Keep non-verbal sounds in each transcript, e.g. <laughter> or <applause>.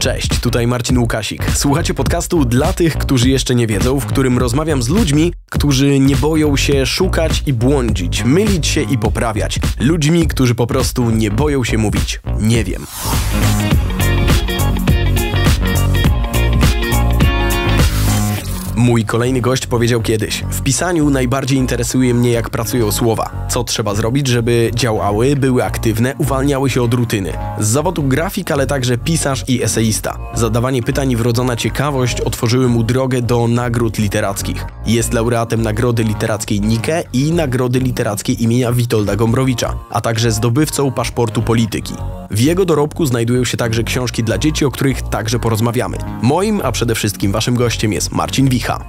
Cześć, tutaj Marcin Łukasik. Słuchacie podcastu dla tych, którzy jeszcze nie wiedzą, w którym rozmawiam z ludźmi, którzy nie boją się szukać i błądzić, mylić się i poprawiać. Ludźmi, którzy po prostu nie boją się mówić. Nie wiem. Mój kolejny gość powiedział kiedyś: W pisaniu najbardziej interesuje mnie, jak pracują słowa. Co trzeba zrobić, żeby działały, były aktywne, uwalniały się od rutyny. Z zawodu grafik, ale także pisarz i eseista. Zadawanie pytań i wrodzona ciekawość otworzyły mu drogę do nagród literackich. Jest laureatem Nagrody Literackiej Nike i Nagrody Literackiej imienia Witolda Gombrowicza, a także zdobywcą paszportu polityki. W jego dorobku znajdują się także książki dla dzieci, o których także porozmawiamy. Moim, a przede wszystkim waszym gościem jest Marcin Wicha.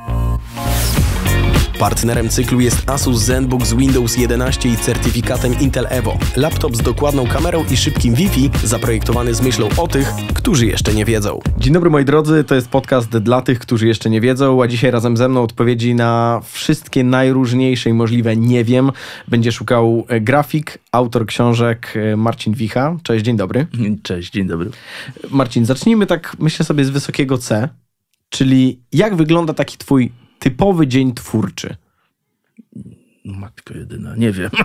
Partnerem cyklu jest Asus ZenBook z Windows 11 i certyfikatem Intel Evo. Laptop z dokładną kamerą i szybkim Wi-Fi, zaprojektowany z myślą o tych, którzy jeszcze nie wiedzą. Dzień dobry moi drodzy, to jest podcast dla tych, którzy jeszcze nie wiedzą, a dzisiaj razem ze mną odpowiedzi na wszystkie najróżniejsze i możliwe nie wiem będzie szukał e, grafik, autor książek e, Marcin Wicha. Cześć, dzień dobry. Cześć, dzień dobry. Marcin, zacznijmy tak myślę sobie z wysokiego C. Czyli jak wygląda taki twój typowy dzień twórczy? No, matko jedyna, nie wiem. <laughs>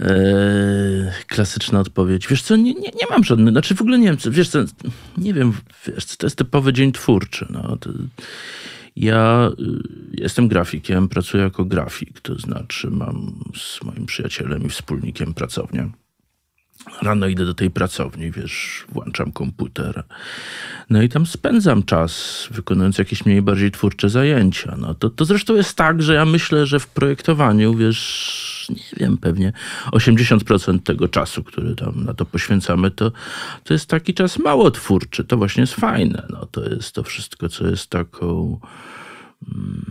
Eee, klasyczna odpowiedź. Wiesz co, nie, nie, nie mam żadnych, znaczy w ogóle nie wiem, co, wiesz co, nie wiem, wiesz co, to jest typowy dzień twórczy. No. To, ja y, jestem grafikiem, pracuję jako grafik, to znaczy mam z moim przyjacielem i wspólnikiem pracownię. Rano idę do tej pracowni, wiesz, włączam komputer. No i tam spędzam czas, wykonując jakieś mniej bardziej twórcze zajęcia. No to, to zresztą jest tak, że ja myślę, że w projektowaniu, wiesz, nie wiem, pewnie 80% tego czasu, który tam na to poświęcamy, to, to jest taki czas mało twórczy. To właśnie jest fajne. No to jest to wszystko, co jest taką. Mm,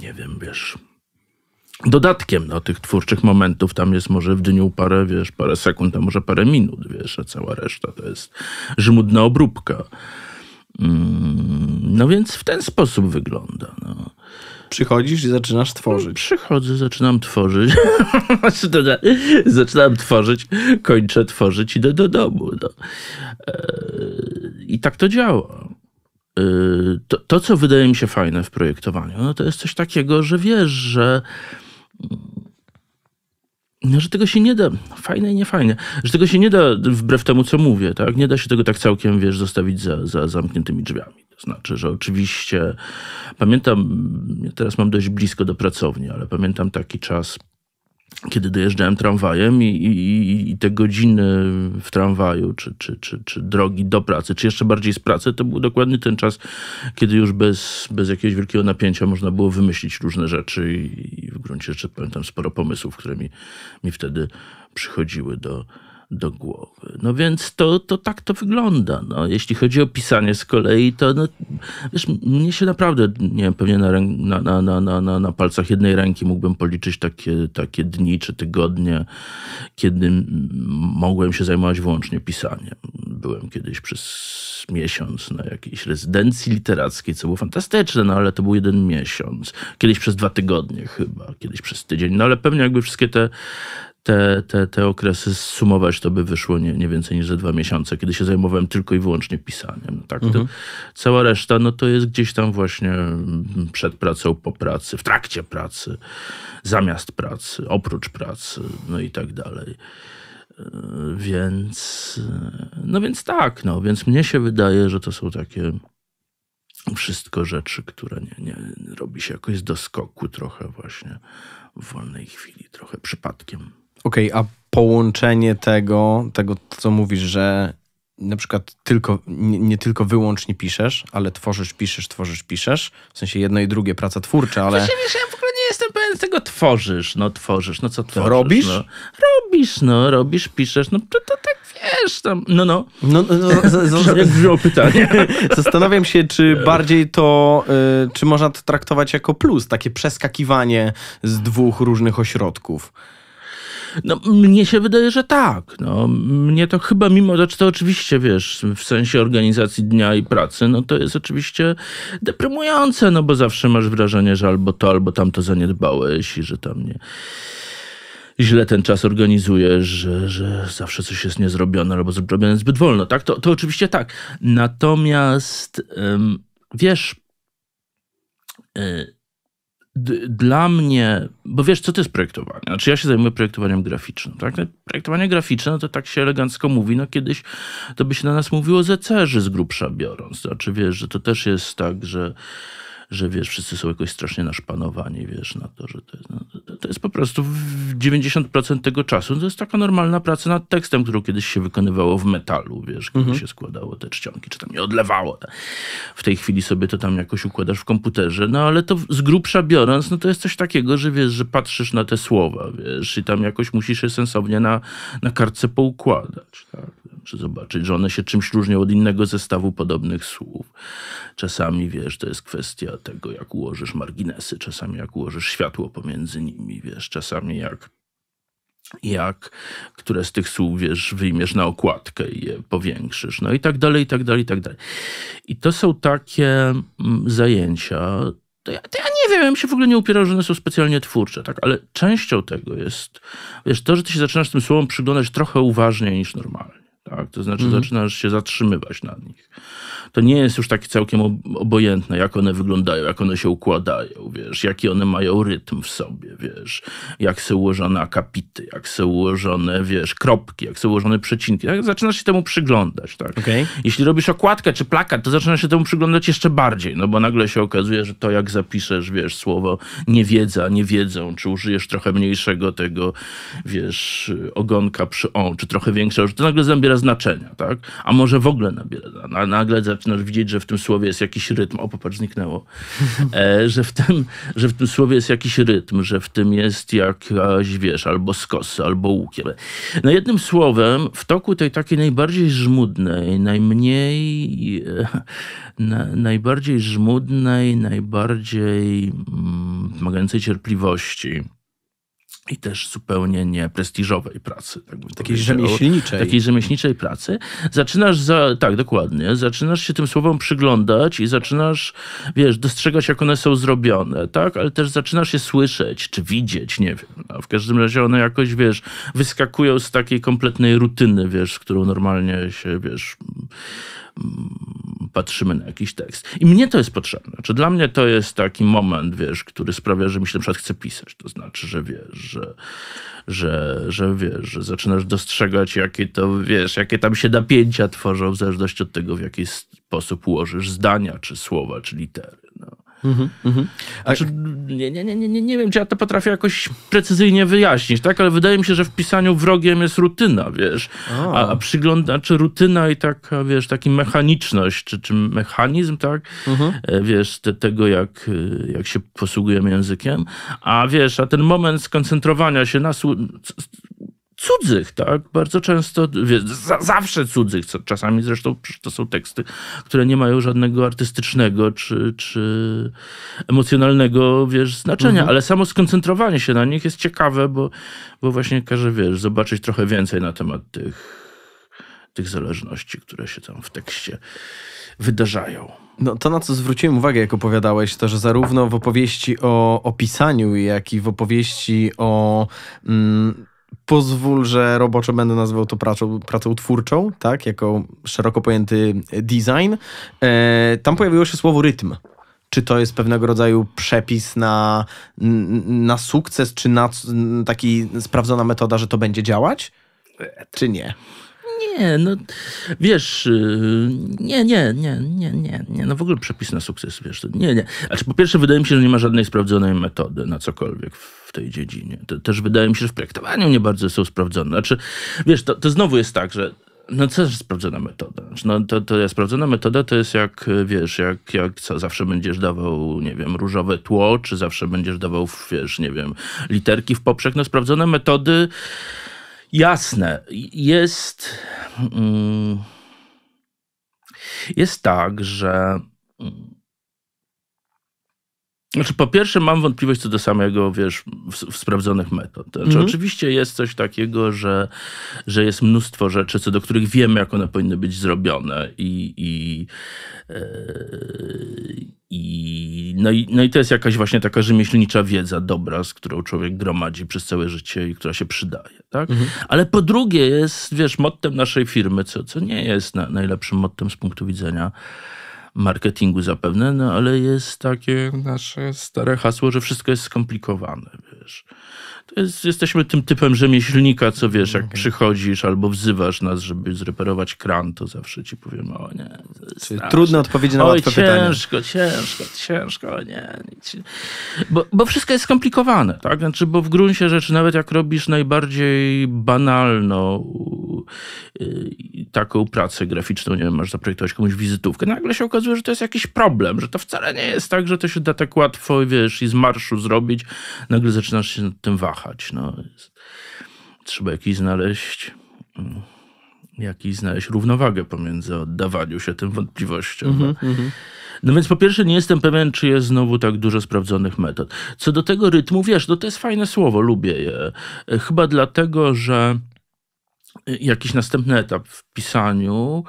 nie wiem, wiesz dodatkiem do tych twórczych momentów. Tam jest może w dniu parę, wiesz, parę sekund, a może parę minut, wiesz, a cała reszta to jest żmudna obróbka. Mm, no więc w ten sposób wygląda. No. Przychodzisz i zaczynasz no, tworzyć. Przychodzę, zaczynam tworzyć. <laughs> zaczynam tworzyć, kończę tworzyć, idę do domu. No. E, I tak to działa. E, to, to, co wydaje mi się fajne w projektowaniu, no to jest coś takiego, że wiesz, że no, że tego się nie da, fajne i niefajne, że tego się nie da wbrew temu, co mówię, tak? Nie da się tego tak całkiem, wiesz, zostawić za, za zamkniętymi drzwiami. To znaczy, że oczywiście pamiętam, ja teraz mam dość blisko do pracowni, ale pamiętam taki czas kiedy dojeżdżałem tramwajem i, i, i, te godziny w tramwaju, czy, czy, czy, czy drogi do pracy, czy jeszcze bardziej z pracy, to był dokładnie ten czas, kiedy już bez, bez jakiegoś wielkiego napięcia można było wymyślić różne rzeczy i, i w gruncie rzeczy pamiętam sporo pomysłów, które mi, mi wtedy przychodziły do, do głowy. No więc to, to tak to wygląda. No, jeśli chodzi o pisanie z kolei, to no, wiesz, mnie się naprawdę, nie wiem, pewnie na, na, na, na, na, na palcach jednej ręki mógłbym policzyć takie, takie dni czy tygodnie, kiedy mogłem się zajmować wyłącznie pisaniem. Byłem kiedyś przez miesiąc na jakiejś rezydencji literackiej, co było fantastyczne, no ale to był jeden miesiąc. Kiedyś przez dwa tygodnie chyba, kiedyś przez tydzień. No ale pewnie jakby wszystkie te, te, te, te okresy sumować, to by wyszło nie, nie więcej niż ze dwa miesiące, kiedy się zajmowałem tylko i wyłącznie pisaniem. Tak? Mhm. Cała reszta no to jest gdzieś tam właśnie przed pracą, po pracy, w trakcie pracy, zamiast pracy, oprócz pracy, no i tak dalej. Yy, więc, yy, no więc tak, no, więc mnie się wydaje, że to są takie wszystko rzeczy, które nie, nie robi się jakoś do skoku, trochę właśnie w wolnej chwili, trochę przypadkiem. Okej, okay, a połączenie tego, tego, co mówisz, że na przykład tylko, nie, nie, tylko wyłącznie piszesz, ale tworzysz, piszesz, tworzysz, piszesz. W sensie jedno i drugie, praca twórcza, ale... Właśnie, wiesz, ja w ogóle nie jestem pewien tego, tworzysz, no tworzysz, no co tworzysz? No. Robisz? No. Robisz, no, robisz, piszesz, no to, to tak wiesz tam, no no. No, no, no pytanie. <laughs> Zastanawiam się, czy bardziej to, y, czy można to traktować jako plus, takie przeskakiwanie z dwóch różnych ośrodków. No, mnie się wydaje, że tak. No, mnie to chyba, mimo że znaczy to oczywiście, wiesz, w sensie organizacji dnia i pracy, no to jest oczywiście deprymujące, no bo zawsze masz wrażenie, że albo to, albo tamto zaniedbałeś i że tam nie źle ten czas organizujesz, że, że zawsze coś jest niezrobione albo zrobione zbyt wolno, tak? To, to oczywiście tak. Natomiast, ym, wiesz... Yy, dla mnie, bo wiesz, co to jest projektowanie? Znaczy ja się zajmuję projektowaniem graficznym, tak? No, projektowanie graficzne no to tak się elegancko mówi, no kiedyś to by się na nas mówiło zecerzy z grubsza biorąc. Znaczy wiesz, że to też jest tak, że że wiesz, wszyscy są jakoś strasznie naszpanowani, wiesz, na to, że to jest, no, to jest po prostu 90% tego czasu no to jest taka normalna praca nad tekstem, którą kiedyś się wykonywało w metalu, wiesz, kiedy mhm. się składało te czcionki, czy tam je odlewało. Tak. W tej chwili sobie to tam jakoś układasz w komputerze, no ale to z grubsza biorąc, no to jest coś takiego, że wiesz, że patrzysz na te słowa, wiesz, i tam jakoś musisz je sensownie na, na kartce poukładać, tak. Czy zobaczyć, że one się czymś różnią od innego zestawu podobnych słów. Czasami, wiesz, to jest kwestia tego, jak ułożysz marginesy, czasami jak ułożysz światło pomiędzy nimi, wiesz, czasami jak jak, które z tych słów, wiesz, wyjmiesz na okładkę i je powiększysz, no i tak dalej, i tak dalej, i tak dalej. I to są takie mm, zajęcia, to ja, to ja, nie wiem, ja bym się w ogóle nie upierał, że one są specjalnie twórcze, tak? ale częścią tego jest, wiesz, to, że ty się zaczynasz tym słowom przyglądać trochę uważniej niż normalnie. Tak, to znaczy mhm. zaczynasz się zatrzymywać na nich. To nie jest już takie całkiem obojętne, jak one wyglądają, jak one się układają, wiesz, jaki one mają rytm w sobie, wiesz, jak są ułożone akapity, jak są ułożone, wiesz, kropki, jak są ułożone przecinki. Tak? Zaczynasz się temu przyglądać, tak. Okay. Jeśli robisz okładkę czy plakat, to zaczynasz się temu przyglądać jeszcze bardziej, no bo nagle się okazuje, że to jak zapiszesz, wiesz, słowo niewiedza, nie wiedzą, czy użyjesz trochę mniejszego tego, wiesz, ogonka przy on, czy trochę większego, że to nagle zabiera nabiera znaczenia, tak? A może w ogóle nabiera. A nagle zaczynasz widzieć, że w tym słowie jest jakiś rytm. O, popatrz, zniknęło. <laughs> E, że, w tym, że w tym słowie jest jakiś rytm, że w tym jest jakaś, wiesz, albo skosy, albo łukiem. No jednym słowem, w toku tej takiej najbardziej żmudnej, najmniej, e, na, najbardziej żmudnej, najbardziej mm, wymagającej cierpliwości, i też zupełnie nieprestiżowej pracy. Tak takiej rzemieślniczej. takiej rzemieślniczej pracy. Zaczynasz, za, tak, dokładnie, zaczynasz się tym słowom przyglądać i zaczynasz, wiesz, dostrzegać, jak one są zrobione, tak? Ale też zaczynasz je słyszeć, czy widzieć, nie wiem. No, w każdym razie one jakoś, wiesz, wyskakują z takiej kompletnej rutyny, wiesz, z którą normalnie się, wiesz... Mm, patrzymy na jakiś tekst. I mnie to jest potrzebne. Czy dla mnie to jest taki moment, wiesz, który sprawia, że mi się na przykład chce pisać. To znaczy, że wiesz, że, że, że wiesz, że zaczynasz dostrzegać, jakie to, wiesz, jakie tam się napięcia tworzą w zależności od tego, w jaki sposób ułożysz zdania, czy słowa, czy litery. Mhm, mhm. Znaczy, nie, nie, nie, nie, nie wiem, czy ja to potrafię jakoś precyzyjnie wyjaśnić, tak? Ale wydaje mi się, że w pisaniu wrogiem jest rutyna, wiesz. A, a przygląda, czy rutyna i taka, wiesz, taki mechaniczność, czy, czy mechanizm, tak? Mhm. E, wiesz, te, tego, jak, y, jak się posługujemy językiem. A wiesz, a ten moment skoncentrowania się na cudzych, tak? Bardzo często, wiesz, za, zawsze cudzych, co, czasami zresztą to są teksty, które nie mają żadnego artystycznego czy, czy emocjonalnego, wiesz, znaczenia, mhm. ale samo skoncentrowanie się na nich jest ciekawe, bo, bo właśnie każe, wiesz, zobaczyć trochę więcej na temat tych, tych zależności, które się tam w tekście wydarzają. No, to, na co zwróciłem uwagę, jak opowiadałeś, to, że zarówno w opowieści o opisaniu, jak i w opowieści o. Mm, pozwól, że roboczo będę nazwał to pracą, pracą twórczą, tak, jako szeroko pojęty design, e, tam pojawiło się słowo rytm. Czy to jest pewnego rodzaju przepis na, na sukces, czy na taki sprawdzona metoda, że to będzie działać, czy nie? Nie, no wiesz, y, nie, nie, nie, nie, nie, nie, no w ogóle przepis na sukces, wiesz, to nie, nie. Znaczy po pierwsze wydaje mi się, że nie ma żadnej sprawdzonej metody na cokolwiek w tej dziedzinie. To, też wydaje mi się, że w projektowaniu nie bardzo są sprawdzone. Znaczy, wiesz, to, to znowu jest tak, że no co jest sprawdzona metoda? Znaczy, no to, to jest sprawdzona metoda to jest jak, wiesz, jak, jak co, zawsze będziesz dawał, nie wiem, różowe tło, czy zawsze będziesz dawał, wiesz, nie wiem, literki w poprzek. No sprawdzone metody Jasne. Jest. Mm, jest tak, że. Mm, znaczy, po pierwsze, mam wątpliwość co do samego, wiesz, w, w sprawdzonych metod. Znaczy, mhm. Oczywiście jest coś takiego, że, że jest mnóstwo rzeczy, co do których wiemy, jak one powinny być zrobione i, i, yy, i, no, i, no i to jest jakaś właśnie taka rzemieślnicza wiedza dobra, z którą człowiek gromadzi przez całe życie i która się przydaje. Tak? Mhm. Ale po drugie jest, wiesz, mottem naszej firmy, co, co nie jest na, najlepszym mottem z punktu widzenia marketingu zapewne, no ale jest takie nasze stare hasło, że wszystko jest skomplikowane, wiesz. Jest, jesteśmy tym typem rzemieślnika, co wiesz, jak okay. Mhm. przychodzisz albo wzywasz nas, żeby zreperować kran, to zawsze ci powiemy, o nie. trudne odpowiedzi na Oj, łatwe ciężko, Ciężko, ciężko, ciężko, nie. Bo, bo wszystko jest skomplikowane, tak? Znaczy, bo w gruncie rzeczy, nawet jak robisz najbardziej banalną Y, taką pracę graficzną, nie wiem, masz zaprojektować komuś wizytówkę. Nagle się okazuje, że to jest jakiś problem, że to wcale nie jest tak, że to się da tak łatwo, wiesz, i z marszu zrobić. Nagle zaczynasz się nad tym wahać. No, trzeba jakiś znaleźć mm, jakiś znaleźć równowagę pomiędzy oddawaniu się tym wątpliwościom. Mm -hmm. No więc po pierwsze nie jestem pewien, czy jest znowu tak dużo sprawdzonych metod. Co do tego rytmu, wiesz, no to jest fajne słowo, lubię je. E, chyba dlatego, że jakiś następny etap w pisaniu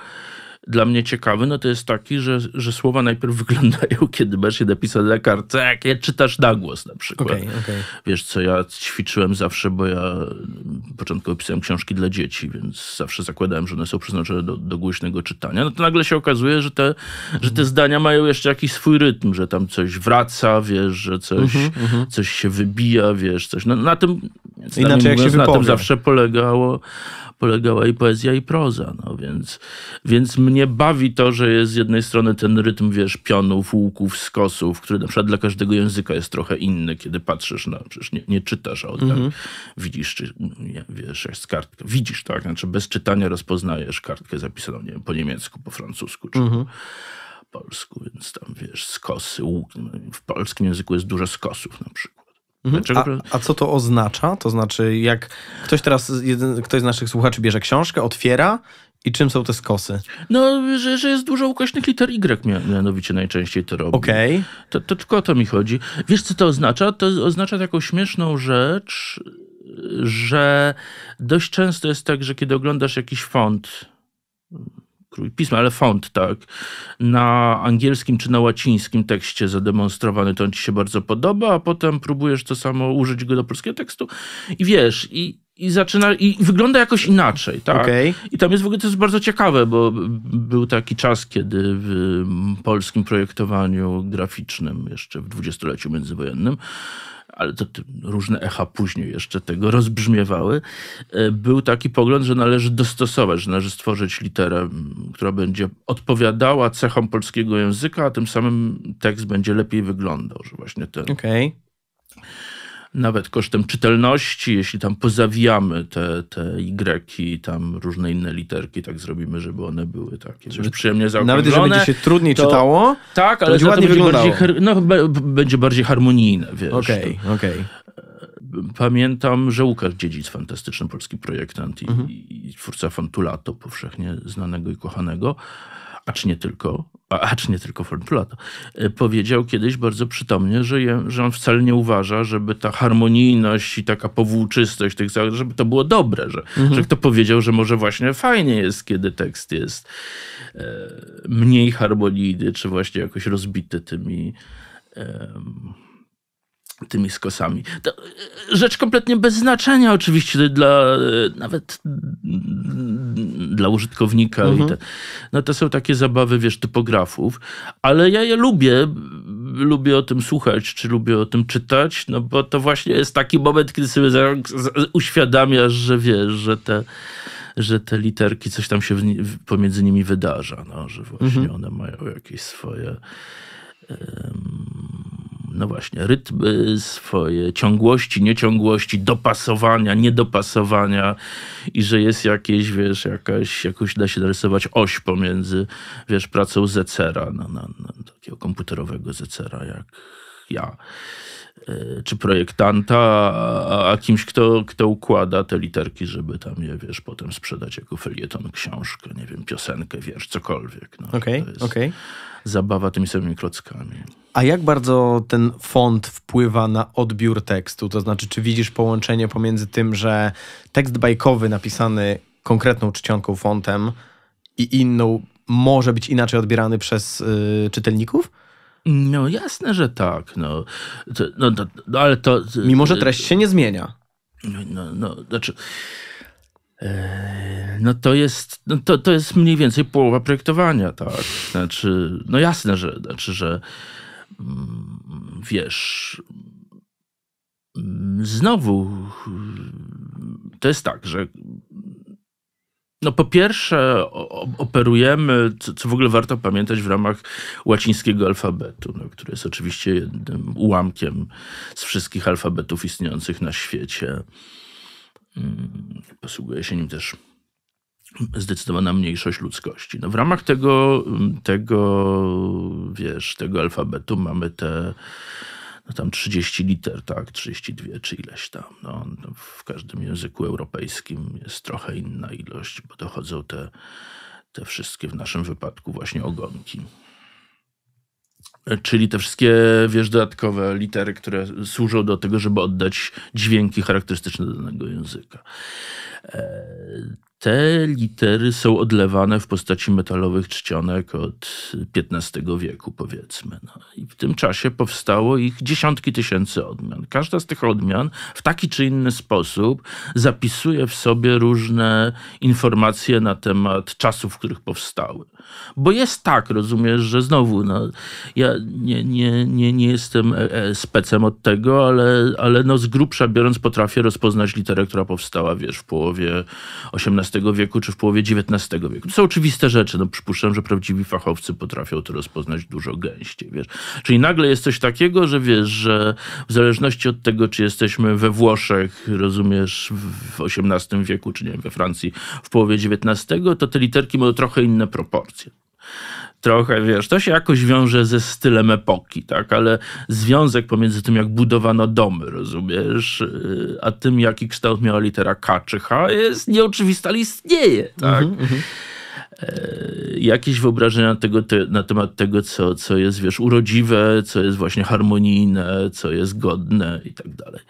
dla mnie ciekawy, no to jest taki, że, że słowa najpierw <laughs> wyglądają, kiedy masz je napisane na kartce, jak je czytasz na głos na przykład. Okay, okay. Wiesz, co ja ćwiczyłem zawsze, bo ja początkowo pisałem książki dla dzieci, więc zawsze zakładałem, że one są przeznaczone do, do głośnego czytania. No to nagle się okazuje, że te, że te mhm. zdania mają jeszcze jakiś swój rytm, że tam coś wraca, wiesz, że coś, mm -hmm, coś się wybija, wiesz, coś. No, na tym, Inaczej, jak mówiąc, się na tym zawsze polegało polegała i poezja, i proza. No więc, więc mnie bawi to, że jest z jednej strony ten rytm, wiesz, pionów, łuków, skosów, który na przykład dla każdego języka jest trochę inny, kiedy patrzysz na, przecież nie, nie czytasz, a od mhm. widzisz, czy, nie, wiesz, jak z kartką. Widzisz, tak, znaczy bez czytania rozpoznajesz kartkę zapisaną, nie wiem, po niemiecku, po francusku, czy... Mhm. Polsku, więc tam wiesz, skosy, łuk. No, w polskim języku jest dużo skosów na przykład. Mhm. Znaczy a, a, co to oznacza? To znaczy, jak ktoś teraz, jeden, ktoś z naszych słuchaczy bierze książkę, otwiera i czym są te skosy? No, że, że jest dużo ukośnych liter Y, mianowicie najczęściej to robi. Okej. Okay. To, to tylko o to mi chodzi. Wiesz, co to oznacza? To oznacza taką śmieszną rzecz, że dość często jest tak, że kiedy oglądasz jakiś font, krój pisma, ale font, tak, na angielskim czy na łacińskim tekście zademonstrowany, to on ci się bardzo podoba, a potem próbujesz to samo użyć go do polskiego tekstu i wiesz, i, i zaczyna, i, i wygląda jakoś inaczej, tak. Okay. I tam jest w ogóle, to jest bardzo ciekawe, bo był taki czas, kiedy w polskim projektowaniu graficznym, jeszcze w dwudziestoleciu międzywojennym, ale to różne echa później jeszcze tego rozbrzmiewały, e, był taki pogląd, że należy dostosować, że należy stworzyć literę, która będzie odpowiadała cechom polskiego języka, a tym samym tekst będzie lepiej wyglądał, że właśnie ten... Okej. Okay nawet kosztem czytelności, jeśli tam pozawijamy te, te Y, tam różne inne literki, tak zrobimy, żeby one były takie przyjemnie zaokrąglone. Nawet jeżeli będzie się trudniej to, czytało, tak, ale będzie ładnie będzie bardziej, no, będzie bardziej harmonijne, wiesz. Okej, okay, okej. Okay pamiętam, że Łukasz Dziedzic, fantastyczny polski projektant i, mhm. i twórca Fontulato, powszechnie znanego i kochanego, acz nie tylko, acz nie tylko Ford Plato, e, powiedział kiedyś bardzo przytomnie, że, je, że on wcale nie uważa, żeby ta harmonijność i taka powłóczystość tych żeby to było dobre, że, mhm. że kto powiedział, że może właśnie fajnie jest, kiedy tekst jest e, mniej harmonijny, czy właśnie jakoś rozbity tymi tymi skosami. To e, rzecz kompletnie bez znaczenia oczywiście dla e, nawet dla użytkownika. Mhm. Te, no to są takie zabawy, wiesz, typografów, ale ja je lubię, lubię o tym słuchać, czy lubię o tym czytać, no bo to właśnie jest taki moment, kiedy sobie uświadamiasz, że wiesz, że te że te literki, coś tam się pomiędzy nimi wydarza, no, że właśnie mhm. one mają jakieś swoje um, no właśnie, rytmy swoje, ciągłości, nieciągłości, dopasowania, niedopasowania i że jest jakieś, wiesz, jakaś, jakoś da się narysować oś pomiędzy, wiesz, pracą zecera, no, no, no, takiego komputerowego zecera jak ja e, czy projektanta, a, a, kimś, kto, kto układa te literki, żeby tam je, wiesz, potem sprzedać jako felieton, książkę, nie wiem, piosenkę, wiesz cokolwiek. No, okay, okay. zabawa tymi samymi klockami. A jak bardzo ten font wpływa na odbiór tekstu? To znaczy, czy widzisz połączenie pomiędzy tym, że tekst bajkowy napisany konkretną czcionką fontem i inną może być inaczej odbierany przez yy, czytelników? No jasne, że tak. No, to, no, to, no ale to... Mimo, że treść się nie zmienia. No, no, no znaczy... E, no to jest, no to, to jest mniej więcej połowa projektowania, tak? Znaczy, no jasne, że, znaczy, że Mm, wiesz, mm, znowu mm, to jest tak, że no po pierwsze operujemy, co, co, w ogóle warto pamiętać w ramach łacińskiego alfabetu, no, który jest oczywiście jednym ułamkiem z wszystkich alfabetów istniejących na świecie. Posługuje się nim też zdecydowana mniejszość ludzkości. No w ramach tego, mm, tego, wiesz, tego alfabetu mamy te no tam 30 liter, tak, 32 czy ileś tam. No, no, w każdym języku europejskim jest trochę inna ilość, bo dochodzą te, te wszystkie w naszym wypadku właśnie ogonki. Czyli te wszystkie, wiesz, dodatkowe litery, które służą do tego, żeby oddać dźwięki charakterystyczne danego języka. E, te litery są odlewane w postaci metalowych czcionek od XV wieku, powiedzmy. No. I w tym czasie powstało ich dziesiątki tysięcy odmian. Każda z tych odmian w taki czy inny sposób zapisuje w sobie różne informacje na temat czasów, w których powstały. Bo jest tak, rozumiesz, że znowu, no, ja nie, nie, nie, nie jestem e, e, specem od tego, ale, ale no, z grubsza biorąc potrafię rozpoznać literę, która powstała, wiesz, w połowie XVIII wieku czy w połowie XIX wieku. To są oczywiste rzeczy. No, przypuszczam, że prawdziwi fachowcy potrafią to rozpoznać dużo gęściej. Wiesz? Czyli nagle jest coś takiego, że wiesz, że w zależności od tego, czy jesteśmy we Włoszech, rozumiesz, w XVIII wieku, czy nie wiem, we Francji w połowie XIX, to te literki mają trochę inne proporcje trochę, wiesz, to się jakoś wiąże ze stylem epoki, tak, ale związek pomiędzy tym, jak budowano domy, rozumiesz, yy, a tym, jaki kształt miała litera K czy H jest nieoczywista, ale istnieje, tak. Mm -hmm. jakieś wyobrażenia na, tego, te, na temat tego, co, co jest, wiesz, urodziwe, co jest właśnie harmonijne, co jest godne i tak dalej.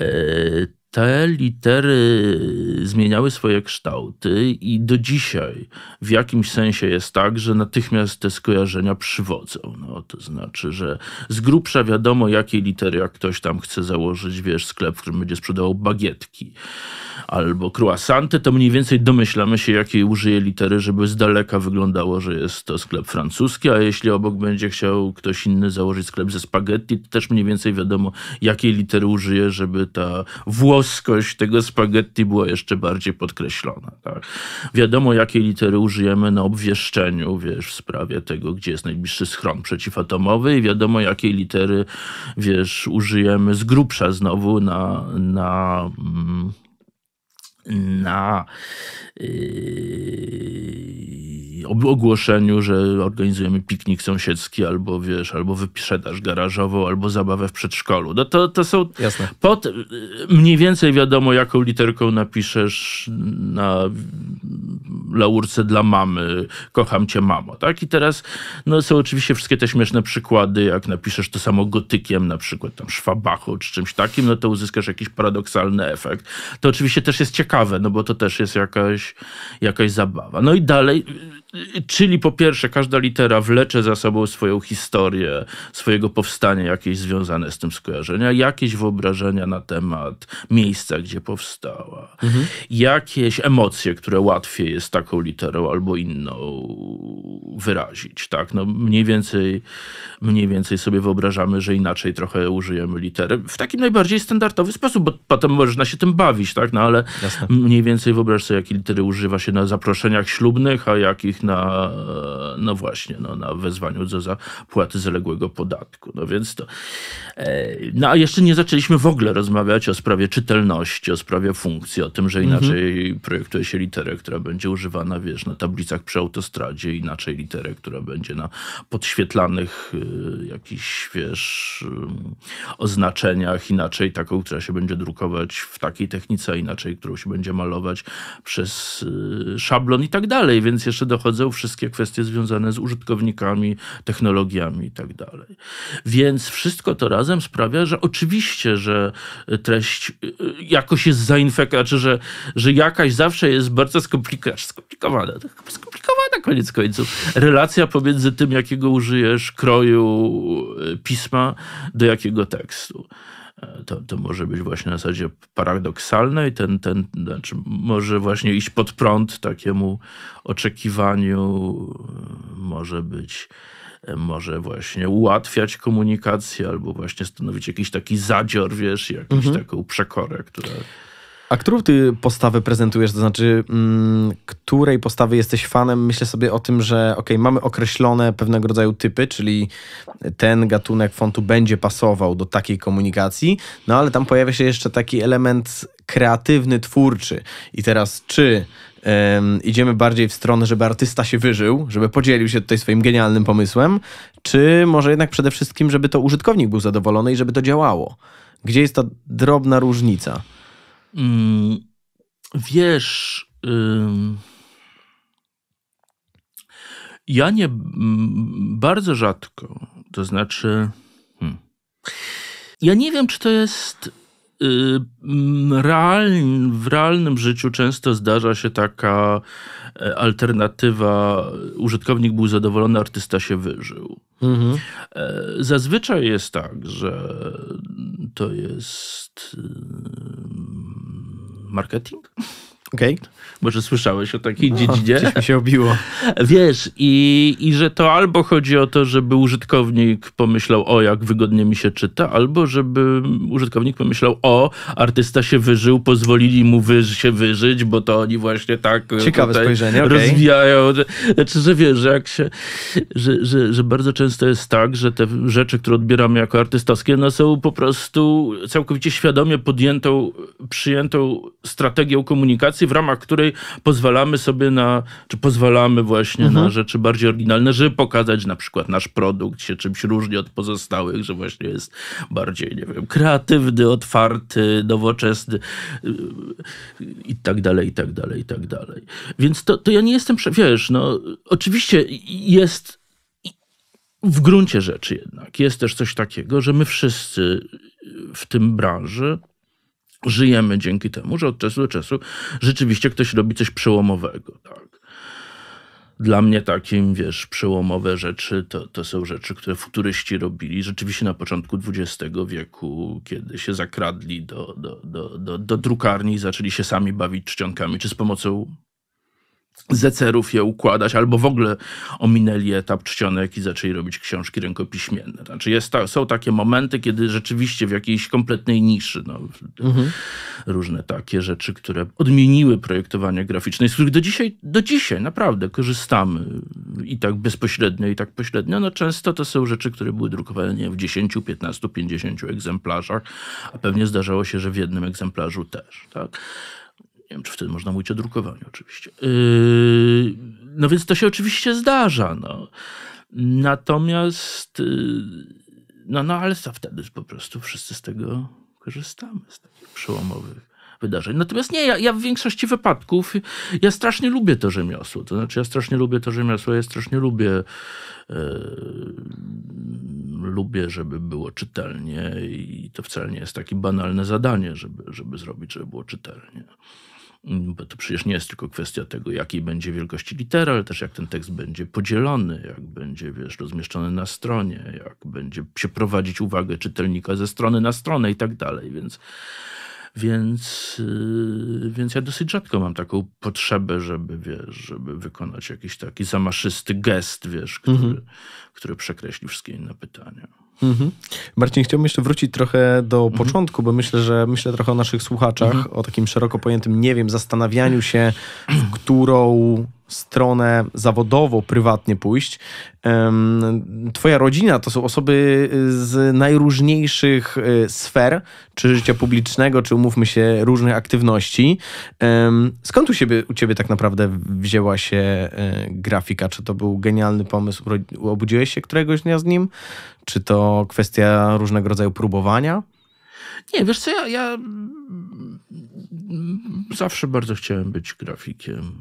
Yy, te litery zmieniały swoje kształty i do dzisiaj w jakimś sensie jest tak, że natychmiast te skojarzenia przywodzą. No, to znaczy, że z grubsza wiadomo, jakiej litery, jak ktoś tam chce założyć, wiesz, sklep, w którym będzie sprzedawał bagietki albo croissanty, to mniej więcej domyślamy się, jakiej użyje litery, żeby z daleka wyglądało, że jest to sklep francuski, a jeśli obok będzie chciał ktoś inny założyć sklep ze spaghetti, to też mniej więcej wiadomo, jakiej litery użyje, żeby ta włos boskość tego spaghetti była jeszcze bardziej podkreślona. Tak? Wiadomo, jakiej litery użyjemy na obwieszczeniu, wiesz, w sprawie tego, gdzie jest najbliższy schron przeciwatomowy i wiadomo, jakiej litery, wiesz, użyjemy z grubsza znowu na, na mm, na yy, ogłoszeniu, że organizujemy piknik sąsiedzki, albo wiesz, albo wyprzedaż garażową, albo zabawę w przedszkolu. No to, to są Jasne. Pod, y, mniej więcej wiadomo, jaką literką napiszesz na laurce dla mamy, kocham cię mamo, tak? I teraz no, są oczywiście wszystkie te śmieszne przykłady, jak napiszesz to samo gotykiem, na przykład tam szwabachu czy czymś takim, no to uzyskasz jakiś paradoksalny efekt. To oczywiście też jest ciekawe, no bo to też jest jakaś, jakaś zabawa. No i dalej Czyli po pierwsze, każda litera wlecze za sobą swoją historię, swojego powstania, jakieś związane z tym skojarzenia, jakieś wyobrażenia na temat miejsca, gdzie powstała, mhm. jakieś emocje, które łatwiej jest taką literą albo inną wyrazić. Tak? No mniej, więcej, mniej więcej sobie wyobrażamy, że inaczej trochę użyjemy litery w taki najbardziej standardowy sposób, bo potem można się tym bawić, tak? no ale Jasne. mniej więcej wyobraź sobie, jakie litery używa się na zaproszeniach ślubnych, a jakich na, no właśnie, no, na wezwaniu do zapłaty zaległego podatku. No więc to. E, no a jeszcze nie zaczęliśmy w ogóle rozmawiać o sprawie czytelności, o sprawie funkcji, o tym, że mhm. inaczej mhm. projektuje się literę, która będzie używana, wiesz, na tablicach przy autostradzie, inaczej literę, która będzie na podświetlanych y, jakichś, wiesz, y, oznaczeniach, inaczej taką, która się będzie drukować w takiej technice, a inaczej, którą się będzie malować przez y, szablon i tak dalej. Więc jeszcze dochodzi obchodzą wszystkie kwestie związane z użytkownikami, technologiami itd. Tak Więc wszystko to razem sprawia, że oczywiście, że e, treść e, e, jakoś jest zainfekowana, czy że, że jakaś zawsze jest bardzo skomplikowana, skomplikowana, tak, skomplikowana koniec końców, relacja pomiędzy tym, jakiego użyjesz kroju pisma, do jakiego tekstu to, to może być właśnie na zasadzie paradoksalnej, ten, ten, znaczy może właśnie iść pod prąd takiemu oczekiwaniu, może być, może właśnie ułatwiać komunikację, albo właśnie stanowić jakiś taki zadzior, wiesz, jakąś mhm. taką przekorę, która a którą ty postawę prezentujesz? To znaczy, mm, której postawy jesteś fanem? Myślę sobie o tym, że ok, mamy określone pewnego rodzaju typy, czyli ten gatunek fontu będzie pasował do takiej komunikacji, no ale tam pojawia się jeszcze taki element kreatywny, twórczy. I teraz czy um, idziemy bardziej w stronę, żeby artysta się wyżył, żeby podzielił się tutaj swoim genialnym pomysłem, czy może jednak przede wszystkim, żeby to użytkownik był zadowolony i żeby to działało? Gdzie jest ta drobna różnica? Mm, wiesz, ja nie bardzo rzadko, to znaczy, hmm. ja nie wiem, czy to jest Y, realnie, w realnym życiu często zdarza się taka e, alternatywa, użytkownik był zadowolony, artysta się wyżył. Mhm. E, zazwyczaj jest tak, że to jest y, marketing. Okay. Może słyszałeś o takiej no, dziedzinie? Gdzieś mi się obiło. <laughs> Wiesz, i, i że to albo chodzi o to, żeby użytkownik pomyślał, o jak wygodnie mi się czyta, albo żeby użytkownik pomyślał, o artysta się wyżył, pozwolili mu wyż, się wyżyć, bo to oni właśnie tak e, Ciekawe spojrzenie, okay. rozwijają. Znaczy, że wiesz, że jak się, że, że, że bardzo często jest tak, że te rzeczy, które odbieramy jako artystowskie, no są po prostu całkowicie świadomie podjętą, przyjętą strategią komunikacji, w ramach której pozwalamy sobie na, czy pozwalamy właśnie mhm. na rzeczy bardziej oryginalne, żeby pokazać na przykład nasz produkt się czymś różni od pozostałych, że właśnie jest bardziej, nie wiem, kreatywny, otwarty, nowoczesny yy, i tak dalej, i tak dalej, i tak dalej. Więc to, to ja nie jestem, wiesz, no oczywiście jest w gruncie rzeczy jednak jest też coś takiego, że my wszyscy w tym branży żyjemy dzięki temu, że od czasu do czasu rzeczywiście ktoś robi coś przełomowego. Tak. Dla mnie takim, wiesz, przełomowe rzeczy to, to są rzeczy, które futuryści robili rzeczywiście na początku XX wieku, kiedy się zakradli do, do, do, do, do drukarni i zaczęli się sami bawić czcionkami, czy z pomocą zecerów je układać, albo w ogóle ominęli etap czcionek i zaczęli robić książki rękopiśmienne. Znaczy jest ta, są takie momenty, kiedy rzeczywiście w jakiejś kompletnej niszy no, mhm. różne takie rzeczy, które odmieniły projektowanie graficzne, z których do dzisiaj, do dzisiaj naprawdę korzystamy i tak bezpośrednio, i tak pośrednio. No często to są rzeczy, które były drukowane nie, w 10, 15, 50 egzemplarzach, a pewnie zdarzało się, że w jednym egzemplarzu też. Tak? Nie wiem, czy wtedy można mówić o drukowaniu, oczywiście. Yy, no więc to się oczywiście zdarza. No. Natomiast, yy, no, no ale co wtedy po prostu wszyscy z tego korzystamy, z takich przełomowych wydarzeń. Natomiast nie, ja, ja, w większości wypadków, ja strasznie lubię to rzemiosło. To znaczy, ja strasznie lubię to rzemiosło, ja strasznie lubię, yy, lubię, żeby było czytelnie i to wcale nie jest takie banalne zadanie, żeby, żeby zrobić, żeby było czytelnie. Mm, bo to przecież nie jest tylko kwestia tego, jakiej będzie wielkości litera, ale też jak ten tekst będzie podzielony, jak będzie wiesz, rozmieszczony na stronie, jak będzie się prowadzić uwagę czytelnika ze strony na stronę i tak dalej. Więc, więc, yy, więc ja dosyć rzadko mam taką potrzebę, żeby, wiesz, żeby wykonać jakiś taki zamaszysty gest, wiesz, który, mhm. który przekreśli wszystkie inne pytania. Mhm. Marcin, chciałbym jeszcze wrócić trochę do mhm. początku, bo myślę, że myślę trochę o naszych słuchaczach, mhm. o takim szeroko pojętym, nie wiem, zastanawianiu się, w którą stronę zawodowo, prywatnie pójść. Twoja rodzina to są osoby y, z najróżniejszych y, sfer, czy życia publicznego, czy umówmy się, różnych aktywności. Skąd u ciebie, u ciebie tak naprawdę wzięła się y, grafika? Czy to był genialny pomysł? Obudziłeś się któregoś dnia z nim? Czy to kwestia różnego rodzaju próbowania? Nie, wiesz co, ja, ja mm, zawsze bardzo chciałem być grafikiem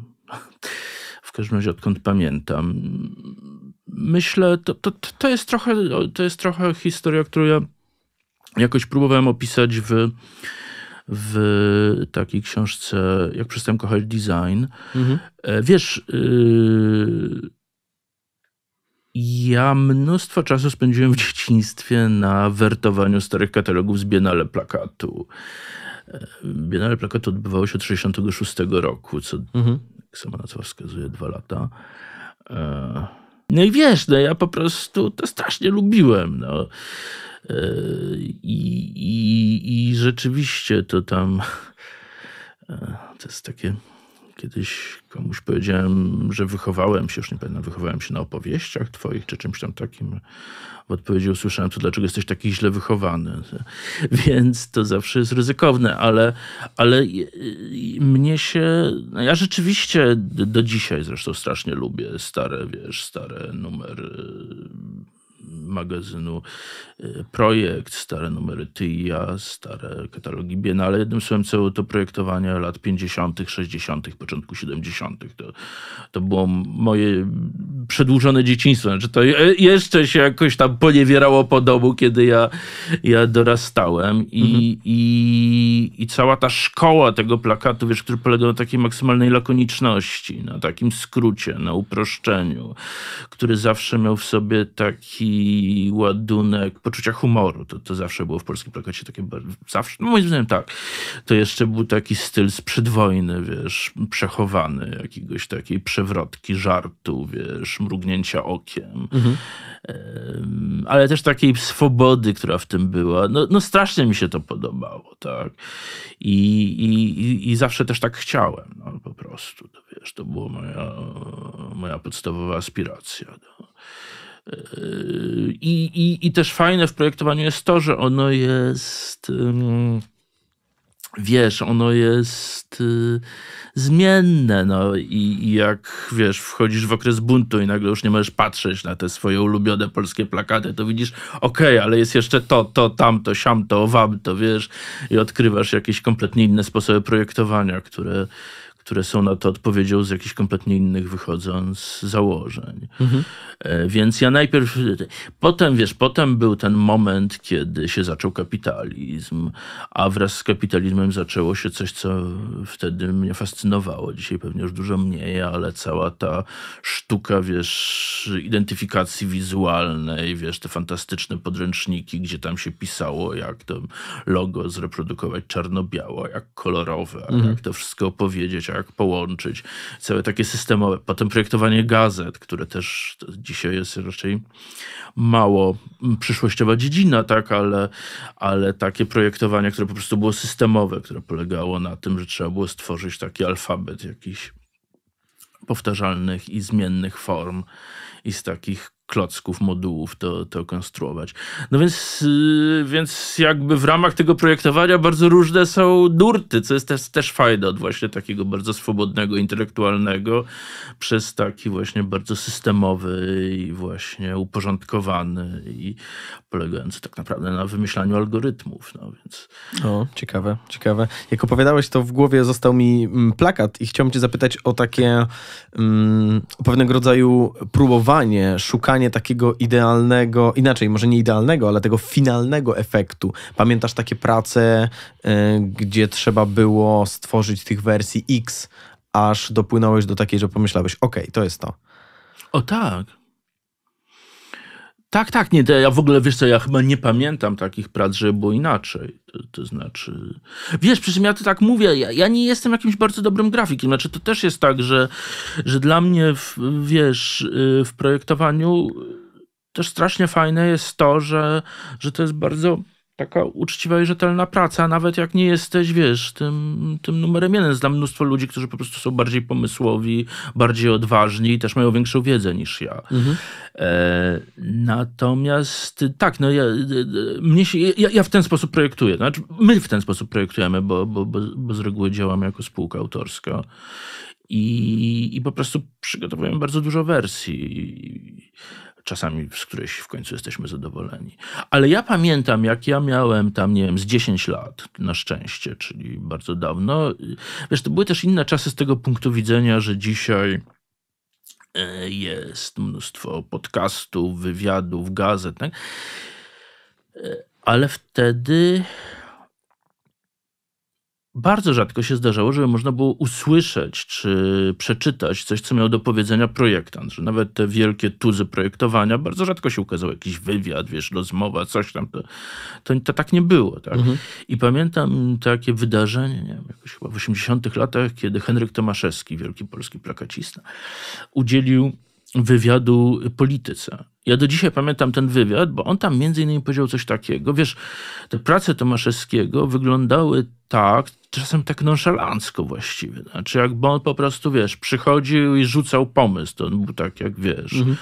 każdym razie odkąd pamiętam. Myślę, to, to, to, jest, trochę, to jest trochę historia, którą ja jakoś próbowałem opisać w, w takiej książce Jak przestałem kochać design. Mhm. E, wiesz, yy, ja mnóstwo czasu spędziłem w dzieciństwie na wertowaniu starych katalogów z Biennale Plakatu. E, Biennale Plakatu odbywało się od 1966 roku, co mhm jak sama nazwa wskazuje, dwa lata. E, no i wiesz, no ja po prostu to strasznie lubiłem. No. E, I, i, I rzeczywiście to tam. E, to jest takie Kiedyś komuś powiedziałem, że wychowałem się, już nie pamiętam, wychowałem się na opowieściach twoich czy czymś tam takim. W odpowiedzi usłyszałem, to dlaczego jesteś taki źle wychowany. <laughs> Więc to zawsze jest ryzykowne, ale, ale mnie się... No ja rzeczywiście do dzisiaj zresztą strasznie lubię stare, wiesz, stare numery magazynu e, Projekt, stare numery Tyja, stare katalogi Biennale. Jednym słowem celu to projektowanie lat 50., 60., początku 70. To, to było moje przedłużone dzieciństwo. Znaczy to jeszcze się jakoś tam poniewierało po domu, kiedy ja, ja dorastałem. I, mhm. i, i cała ta szkoła tego plakatu, wiesz, który polega na takiej maksymalnej lakoniczności, na takim skrócie, na uproszczeniu, który zawsze miał w sobie taki ładunek poczucia humoru. To, to zawsze było w polskim plakacie takie, zawsze, no moim zdaniem tak. To jeszcze był taki styl sprzed wojny, wiesz, przechowany, jakiegoś takiej przewrotki, żartu, wiesz, oprócz mrugnięcia okiem. Mhm. Ale też takiej swobody, która w tym była. No, no strasznie mi się to podobało, tak. I, i, i zawsze też tak chciałem, no, po prostu. to wiesz, to była moja, moja podstawowa aspiracja. No. I, i, I też fajne w projektowaniu jest to, że ono jest... Um, wiesz, ono jest y, zmienne, no I, i jak, wiesz, wchodzisz w okres buntu i nagle już nie możesz patrzeć na te swoje ulubione polskie plakaty, to widzisz, okej, okay, ale jest jeszcze to, to, tamto, siamto, wam, to, wiesz, i odkrywasz jakieś kompletnie inne sposoby projektowania, które które są na to odpowiedzią z jakichś kompletnie innych wychodząc założeń. Mhm. E, więc ja najpierw, potem wiesz, potem był ten moment, kiedy się zaczął kapitalizm, a wraz z kapitalizmem zaczęło się coś, co wtedy mnie fascynowało. Dzisiaj pewnie już dużo mniej, ale cała ta sztuka, wiesz, identyfikacji wizualnej, wiesz, te fantastyczne podręczniki, gdzie tam się pisało, jak to logo zreprodukować czarno-biało, jak kolorowe, mhm. jak to wszystko opowiedzieć, jak połączyć, całe takie systemowe. Potem projektowanie gazet, które też dzisiaj jest raczej mało przyszłościowa dziedzina, tak, ale, ale takie projektowanie, które po prostu było systemowe, które polegało na tym, że trzeba było stworzyć taki alfabet jakiś powtarzalnych i zmiennych form i z takich klocków, modułów to, to konstruować. No więc, y, więc jakby w ramach tego projektowania bardzo różne są nurty, co jest też, też fajne od właśnie takiego bardzo swobodnego, intelektualnego przez taki właśnie bardzo systemowy i właśnie uporządkowany i polegający tak naprawdę na wymyślaniu algorytmów. No więc... O, ciekawe, ciekawe. Jak opowiadałeś, to w głowie został mi mm, plakat i chciałem cię zapytać o takie mm, pewnego rodzaju próbowanie, szukanie uzyskanie takiego idealnego, inaczej, może nie idealnego, ale tego finalnego efektu. Pamiętasz takie prace, e, gdzie trzeba było stworzyć tych wersji X, aż dopłynąłeś do takiej, że pomyślałeś, okej to jest to. O tak. Tak, tak, nie, ja w ogóle, wiesz co, ja chyba nie pamiętam takich prac, że było inaczej, to, to znaczy, wiesz, przy czym ja to tak mówię, ja, ja, nie jestem jakimś bardzo dobrym grafikiem, znaczy to też jest tak, że, że dla mnie, w, wiesz, y, w projektowaniu też strasznie fajne jest to, że, że to jest bardzo taka uczciwa i rzetelna praca, nawet jak nie jesteś, wiesz, tym, tym numerem jeden. Znam mnóstwo ludzi, którzy po prostu są bardziej pomysłowi, bardziej odważni i też mają większą wiedzę niż ja. Mhm. E, natomiast tak, no ja, e, e, mnie się, ja, ja, w ten sposób projektuję. Znaczy, my w ten sposób projektujemy, bo, bo, bo, bo z reguły działam jako spółka autorska. I, I po prostu przygotowujemy bardzo dużo wersji czasami z którejś w końcu jesteśmy zadowoleni. Ale ja pamiętam, jak ja miałem tam, nie wiem, z 10 lat, na szczęście, czyli bardzo dawno. Wiesz, to były też inne czasy z tego punktu widzenia, że dzisiaj e, jest mnóstwo podcastów, wywiadów, gazet. Tak? E, ale wtedy bardzo rzadko się zdarzało, żeby można było usłyszeć czy przeczytać coś, co miał do powiedzenia projektant. Że nawet te wielkie tuzy projektowania, bardzo rzadko się ukazał jakiś wywiad, wiesz, rozmowa, coś tam. To, to, to tak nie było. Tak? Mhm. I pamiętam takie wydarzenie, nie wiem, jakoś chyba w 80-tych latach, kiedy Henryk Tomaszewski, wielki polski plakacista, udzielił wywiadu polityce. Ja do dzisiaj pamiętam ten wywiad, bo on tam między innymi powiedział coś takiego. Wiesz, te prace Tomaszewskiego wyglądały tak, czasem tak nonszalancko właściwie. Znaczy jakby on po prostu, wiesz, przychodził i rzucał pomysł. To on był tak jak, wiesz, mhm.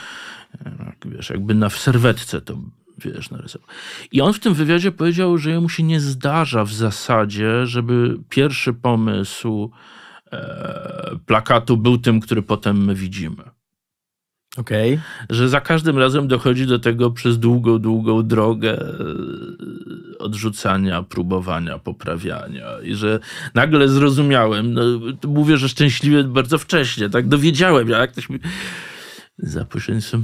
jak, wiesz jakby na serwetce to wiesz, narysował. I on w tym wywiadzie powiedział, że mu się nie zdarza w zasadzie, żeby pierwszy pomysł e, plakatu był tym, który potem my widzimy. Okay. Że za każdym razem dochodzi do tego przez długą, długą drogę e, odrzucania, próbowania, poprawiania. I że nagle zrozumiałem, no, mówię, że szczęśliwie bardzo wcześnie, tak dowiedziałem, jak ktoś mi za pośrednictwem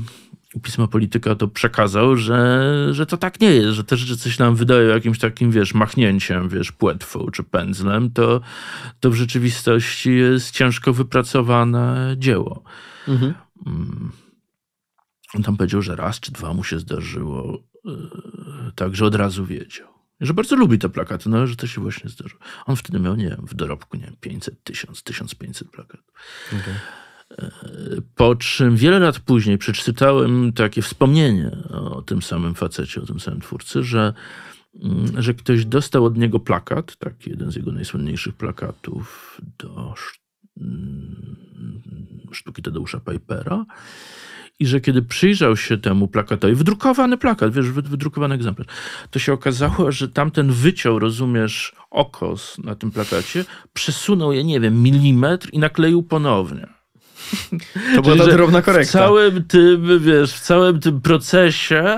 pisma polityka to przekazał, że, że to tak nie jest, że te rzeczy coś nam wydają jakimś takim, wiesz, machnięciem, wiesz, płetwą czy pędzlem, to, to w rzeczywistości jest ciężko wypracowane dzieło. Mhm. Mm. on tam powiedział, że raz czy dwa mu się zdarzyło yy, tak, że od razu wiedział. Że bardzo lubi te plakaty, no ale że to się właśnie zdarzyło. On wtedy miał, nie wiem, w dorobku, nie wiem, 500, 1000, 1500 plakatów. Okay. Yy, po czym wiele lat później przeczytałem takie wspomnienie o tym samym facecie, o tym samym twórcy, że, mm, że ktoś dostał od niego plakat, taki jeden z jego najsłynniejszych plakatów do Mm, sztuki Tadeusza Pipera i że kiedy przyjrzał się temu plakatowi, wydrukowany plakat, wiesz, wydrukowany egzemplarz, to się okazało, że tamten wyciął, rozumiesz, okos na tym plakacie, przesunął je, nie wiem, milimetr i nakleił ponownie. To była ta drobna korekta. W całym tym, wiesz, w całym tym procesie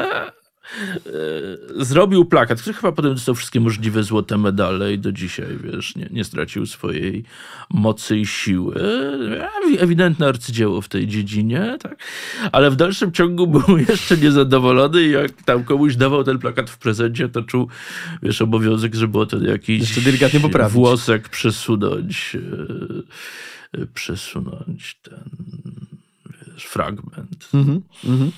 E, zrobił plakat, który chyba potem dostał wszystkie możliwe złote medale i do dzisiaj, wiesz, nie, nie stracił swojej mocy i siły. E, ewidentne arcydzieło w tej dziedzinie, tak? Ale w dalszym ciągu był <laughs> jeszcze niezadowolony i jak tam komuś dawał ten plakat w prezencie, to czuł, wiesz, obowiązek, żeby o ten jakiś delikatnie poprawić. włosek przesunąć, e, przesunąć ten, wiesz, fragment. Mhm, mhm.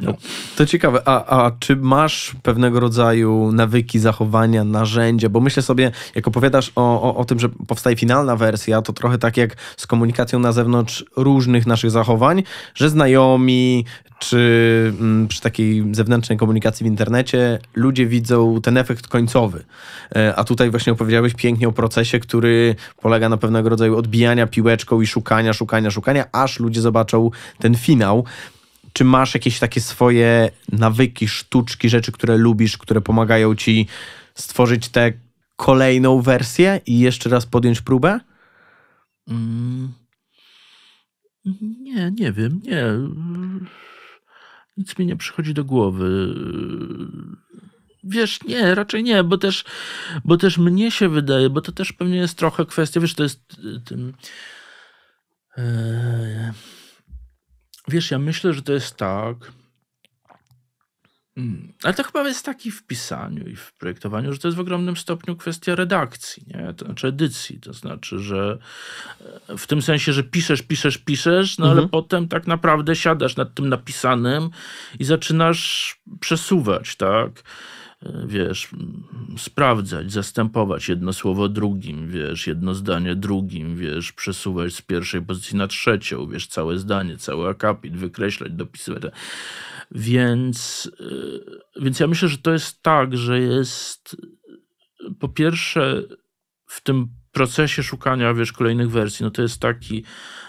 No. To ciekawe. A, a czy masz pewnego rodzaju nawyki, zachowania, narzędzia? Bo myślę sobie, jak opowiadasz o, o, o tym, że powstaje finalna wersja, to trochę tak jak z komunikacją na zewnątrz różnych naszych zachowań, że znajomi, czy mm, przy takiej zewnętrznej komunikacji w internecie ludzie widzą ten efekt końcowy. E, a tutaj właśnie opowiedziałeś pięknie o procesie, który polega na pewnego rodzaju odbijania piłeczką i szukania, szukania, szukania, aż ludzie zobaczą ten finał. Czy masz jakieś takie swoje nawyki, sztuczki, rzeczy, które lubisz, które pomagają ci stworzyć tę kolejną wersję i jeszcze raz podjąć próbę? Mm. Nie, nie wiem, nie. Nic mi nie przychodzi do głowy. Wiesz, nie, raczej nie, bo też, bo też mnie się wydaje, bo to też pewnie jest trochę kwestia, wiesz, to jest y, tym. Yy Wiesz, ja myślę, że to jest tak. Mm, ale to chyba jest taki w pisaniu i w projektowaniu, że to jest w ogromnym stopniu kwestia redakcji, nie? To znaczy edycji. To znaczy, że e, w tym sensie, że piszesz, piszesz, piszesz, no mhm. ale potem tak naprawdę siadasz nad tym napisanym i zaczynasz przesuwać, tak? E, wiesz, sprawdzać, zastępować jedno słowo drugim, wiesz, jedno zdanie drugim, wiesz, przesuwać z pierwszej pozycji na trzecią, wiesz, całe zdanie, cały akapit, wykreślać, dopisywać. Więc, e, więc ja myślę, że to jest tak, że jest po pierwsze w tym procesie szukania, wiesz, kolejnych wersji, no to jest taki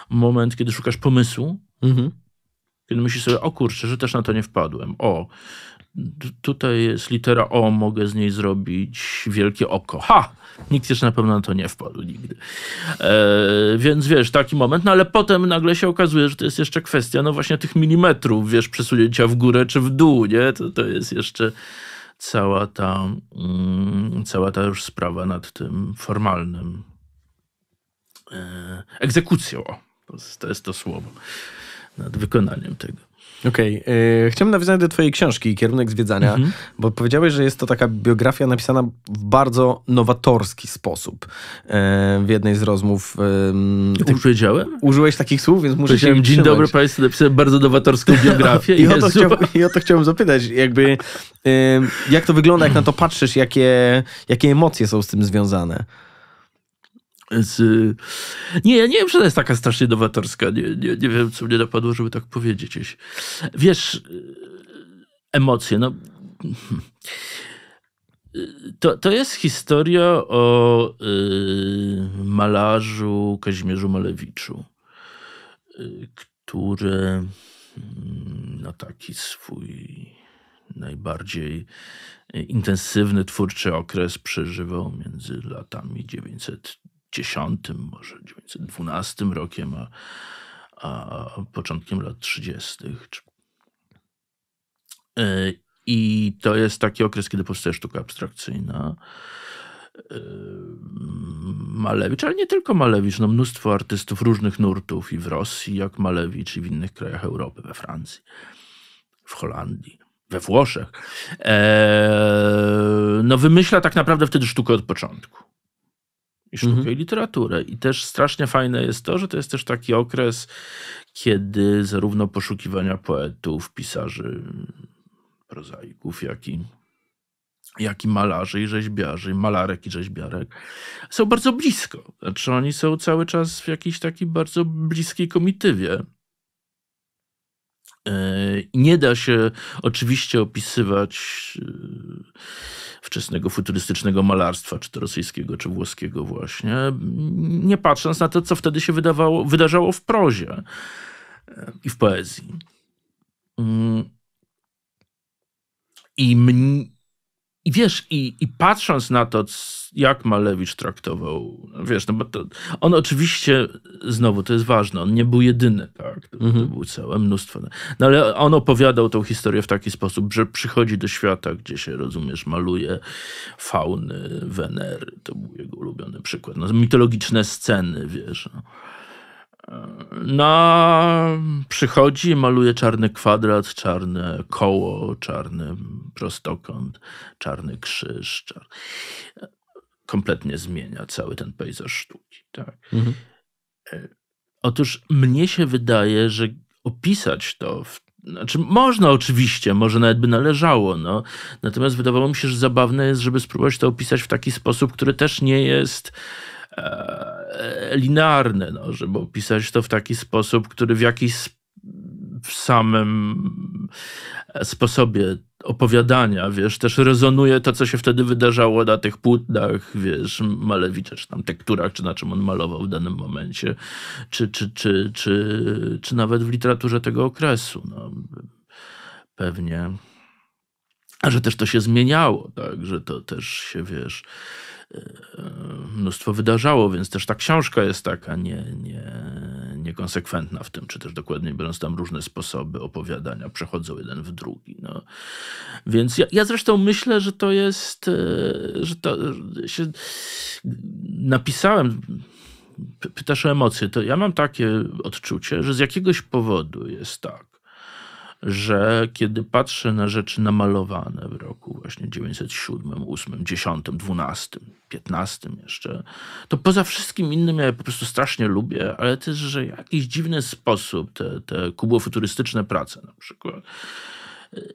moment, kiedy szukasz pomysłu, mhm. kiedy myślisz sobie, o kurczę, że też na to nie wpadłem, o, tutaj jest litera O, mogę z niej zrobić wielkie oko. Ha! Nikt jeszcze na pewno na to nie wpadł nigdy. E, więc wiesz, taki moment, no ale potem nagle się okazuje, że to jest jeszcze kwestia, no właśnie tych milimetrów, wiesz, przesunięcia w górę czy w dół, nie? To, to jest jeszcze cała ta, mm, cała ta już sprawa nad tym formalnym e, egzekucją. To jest, to jest to słowo nad wykonaniem tego. Okej. Okay. nawiązać do twojej książki Kierunek Zwiedzania, mhm. bo powiedziałeś, że jest to taka biografia napisana w bardzo nowatorski sposób. E, w jednej z rozmów... Yy, tak powiedziałem? Użyłeś takich słów, więc muszę Powiedziałem, dzień dobry państwu, napisałem bardzo nowatorską biografię. I, o to chciałbym, I o to zapytać, jakby jak to wygląda, jak na to patrzysz, jakie, jakie emocje są z tym związane? Z... Nie, ja nie wiem, czy to jest taka strasznie nowatorska. Nie, nie, nie wiem, co mnie napadło, żeby tak powiedzieć. Wiesz, emocje, no... To, to jest historia o yy, malarzu Kazimierzu Malewiczu, yy, który mm, na no, taki swój najbardziej intensywny twórczy okres przeżywał między latami 900 10, może 1912 rokiem, a, a początkiem lat 30. E, I to jest taki okres, kiedy powstaje sztuka abstrakcyjna. E, Malewicz, ale nie tylko Malewicz, no mnóstwo artystów różnych nurtów i w Rosji, jak Malewicz, i w innych krajach Europy, we Francji, w Holandii, we Włoszech. Eee, no wymyśla tak naprawdę wtedy sztukę od początku i sztukę, mhm. i literaturę. I też strasznie fajne jest to, że to jest też taki okres, kiedy zarówno poszukiwania poetów, pisarzy, prozaików, jak i, jak i malarzy i rzeźbiarzy, malarek i rzeźbiarek są bardzo blisko. Znaczy oni są cały czas w jakiejś takiej bardzo bliskiej komitywie E, nie da się oczywiście opisywać e, wczesnego futurystycznego malarstwa, czy to rosyjskiego, czy włoskiego właśnie, nie patrząc na to, co wtedy się wydawało, wydarzało w prozie e, i w poezji. Mm. I mnie i wiesz, i, i patrząc na to, jak Malewicz traktował, no wiesz, no bo to, on oczywiście, znowu to jest ważne, on nie był jedyny, tak, to, mhm. to było całe mnóstwo, no ale on opowiadał tą historię w taki sposób, że przychodzi do świata, gdzie się, rozumiesz, maluje fauny, Wenery, to był jego ulubiony przykład, no, mitologiczne sceny, wiesz, no. No, przychodzi, maluje czarny kwadrat, czarne koło, czarny prostokąt, czarny krzyż. Czar... Kompletnie zmienia cały ten pejzaż sztuki. Tak. Mhm. E, otóż mnie się wydaje, że opisać to w znaczy, można oczywiście, może nawet by należało, no. natomiast wydawało mi się, że zabawne jest, żeby spróbować to opisać w taki sposób, który też nie jest. E, E, linearny, no, żeby opisać to w taki sposób, który w jakiś w samym e, sposobie opowiadania, wiesz, też rezonuje to, co się wtedy wydarzało na tych płótnach, wiesz, Malewicza, czy tam tekturach, czy na czym on malował w danym momencie, czy, czy, czy, czy, czy nawet w literaturze tego okresu. No, pewnie. A że też to się zmieniało, tak, że to też się, wiesz, E, mnóstwo wydarzało, więc też ta książka jest taka nie, nie, niekonsekwentna w tym, czy też dokładnie biorąc tam różne sposoby opowiadania przechodzą jeden w drugi. No. Więc ja, ja zresztą myślę, że to jest, e, że to się napisałem pytasz o emocje, to ja mam takie odczucie, że z jakiegoś powodu jest tak, że kiedy patrzę na rzeczy namalowane w roku właśnie 907, 8, 10, 12, 15 jeszcze, to poza wszystkim innym ja po prostu strasznie lubię, ale też, że w jakiś dziwny sposób te, te kubofuturystyczne prace na przykład, y,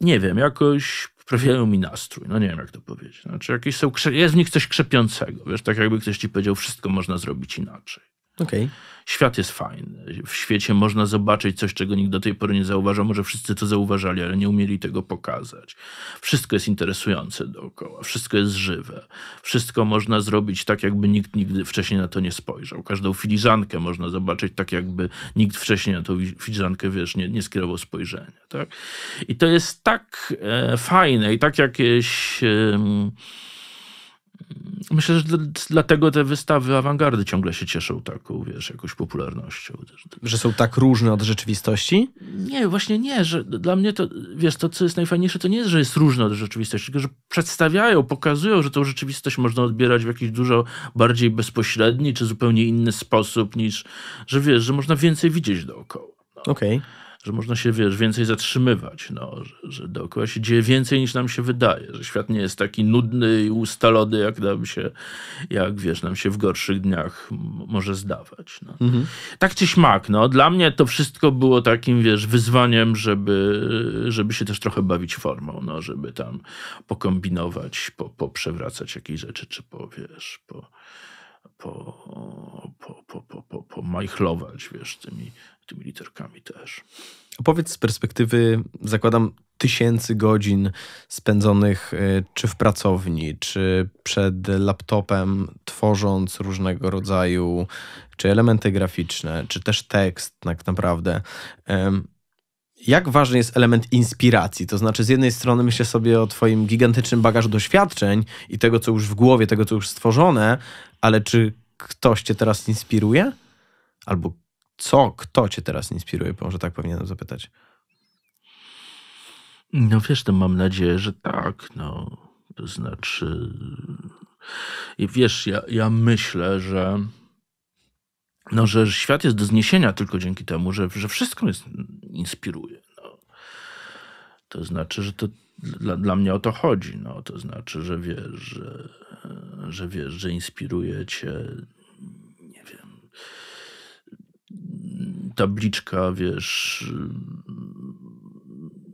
nie wiem, jakoś sprawiają mi nastrój. No nie wiem, jak to powiedzieć. Znaczy, jakieś są, jest w nich coś krzepiącego. Wiesz, tak jakby ktoś ci powiedział, wszystko można zrobić inaczej. Okay. Świat jest fajny. W świecie można zobaczyć coś, czego nikt do tej pory nie zauważał. Może wszyscy to zauważali, ale nie umieli tego pokazać. Wszystko jest interesujące dookoła, wszystko jest żywe. Wszystko można zrobić tak, jakby nikt nigdy wcześniej na to nie spojrzał. Każdą filiżankę można zobaczyć tak, jakby nikt wcześniej na tą filiżankę, wiesz, nie, nie skierował spojrzenia. Tak? I to jest tak e, fajne i tak jakieś... E, Myślę, że dlatego te wystawy awangardy ciągle się cieszą taką, wiesz, jakąś popularnością. Że są tak różne od rzeczywistości? Nie, właśnie nie, że dla mnie to, wiesz, to co jest najfajniejsze, to nie jest, że jest różne od rzeczywistości, tylko że przedstawiają, pokazują, że tą rzeczywistość można odbierać w jakiś dużo bardziej bezpośredni, czy zupełnie inny sposób niż, że wiesz, że można więcej widzieć dookoła. No. Okej. Okay że można się, wiesz, więcej zatrzymywać, no, że, że dookoła się dzieje więcej niż nam się wydaje, że świat nie jest taki nudny i ustalony, jak nam się, jak wiesz, nam się w gorszych dniach może zdawać. No. Mhm. Tak czy śmak, no, dla mnie to wszystko było takim, wiesz, wyzwaniem, żeby, żeby się też trochę bawić formą, no, żeby tam pokombinować, po, poprzewracać jakieś rzeczy, czy po, wiesz, po po, po, po, po, po, po majchlować, wiesz, tymi tymi literkami też. Opowiedz z perspektywy, zakładam, tysięcy godzin spędzonych y, czy w pracowni, czy przed laptopem, tworząc różnego rodzaju czy elementy graficzne, czy też tekst, tak naprawdę. Jak ważny jest element inspiracji? To znaczy, z jednej strony myślę sobie o Twoim gigantycznym bagażu doświadczeń i tego, co już w głowie, tego, co już stworzone, ale czy ktoś Cię teraz inspiruje? Albo co, kto cię teraz inspiruje? może tak powinienem zapytać. No wiesz, to mam nadzieję, że tak. No, to znaczy. I wiesz, ja, ja myślę, że. No, że świat jest do zniesienia tylko dzięki temu, że, że wszystko jest, inspiruje. No. To znaczy, że to dla, dla mnie o to chodzi. No. To znaczy, że wiesz, że, że wiesz, że inspiruje cię tabliczka, wiesz,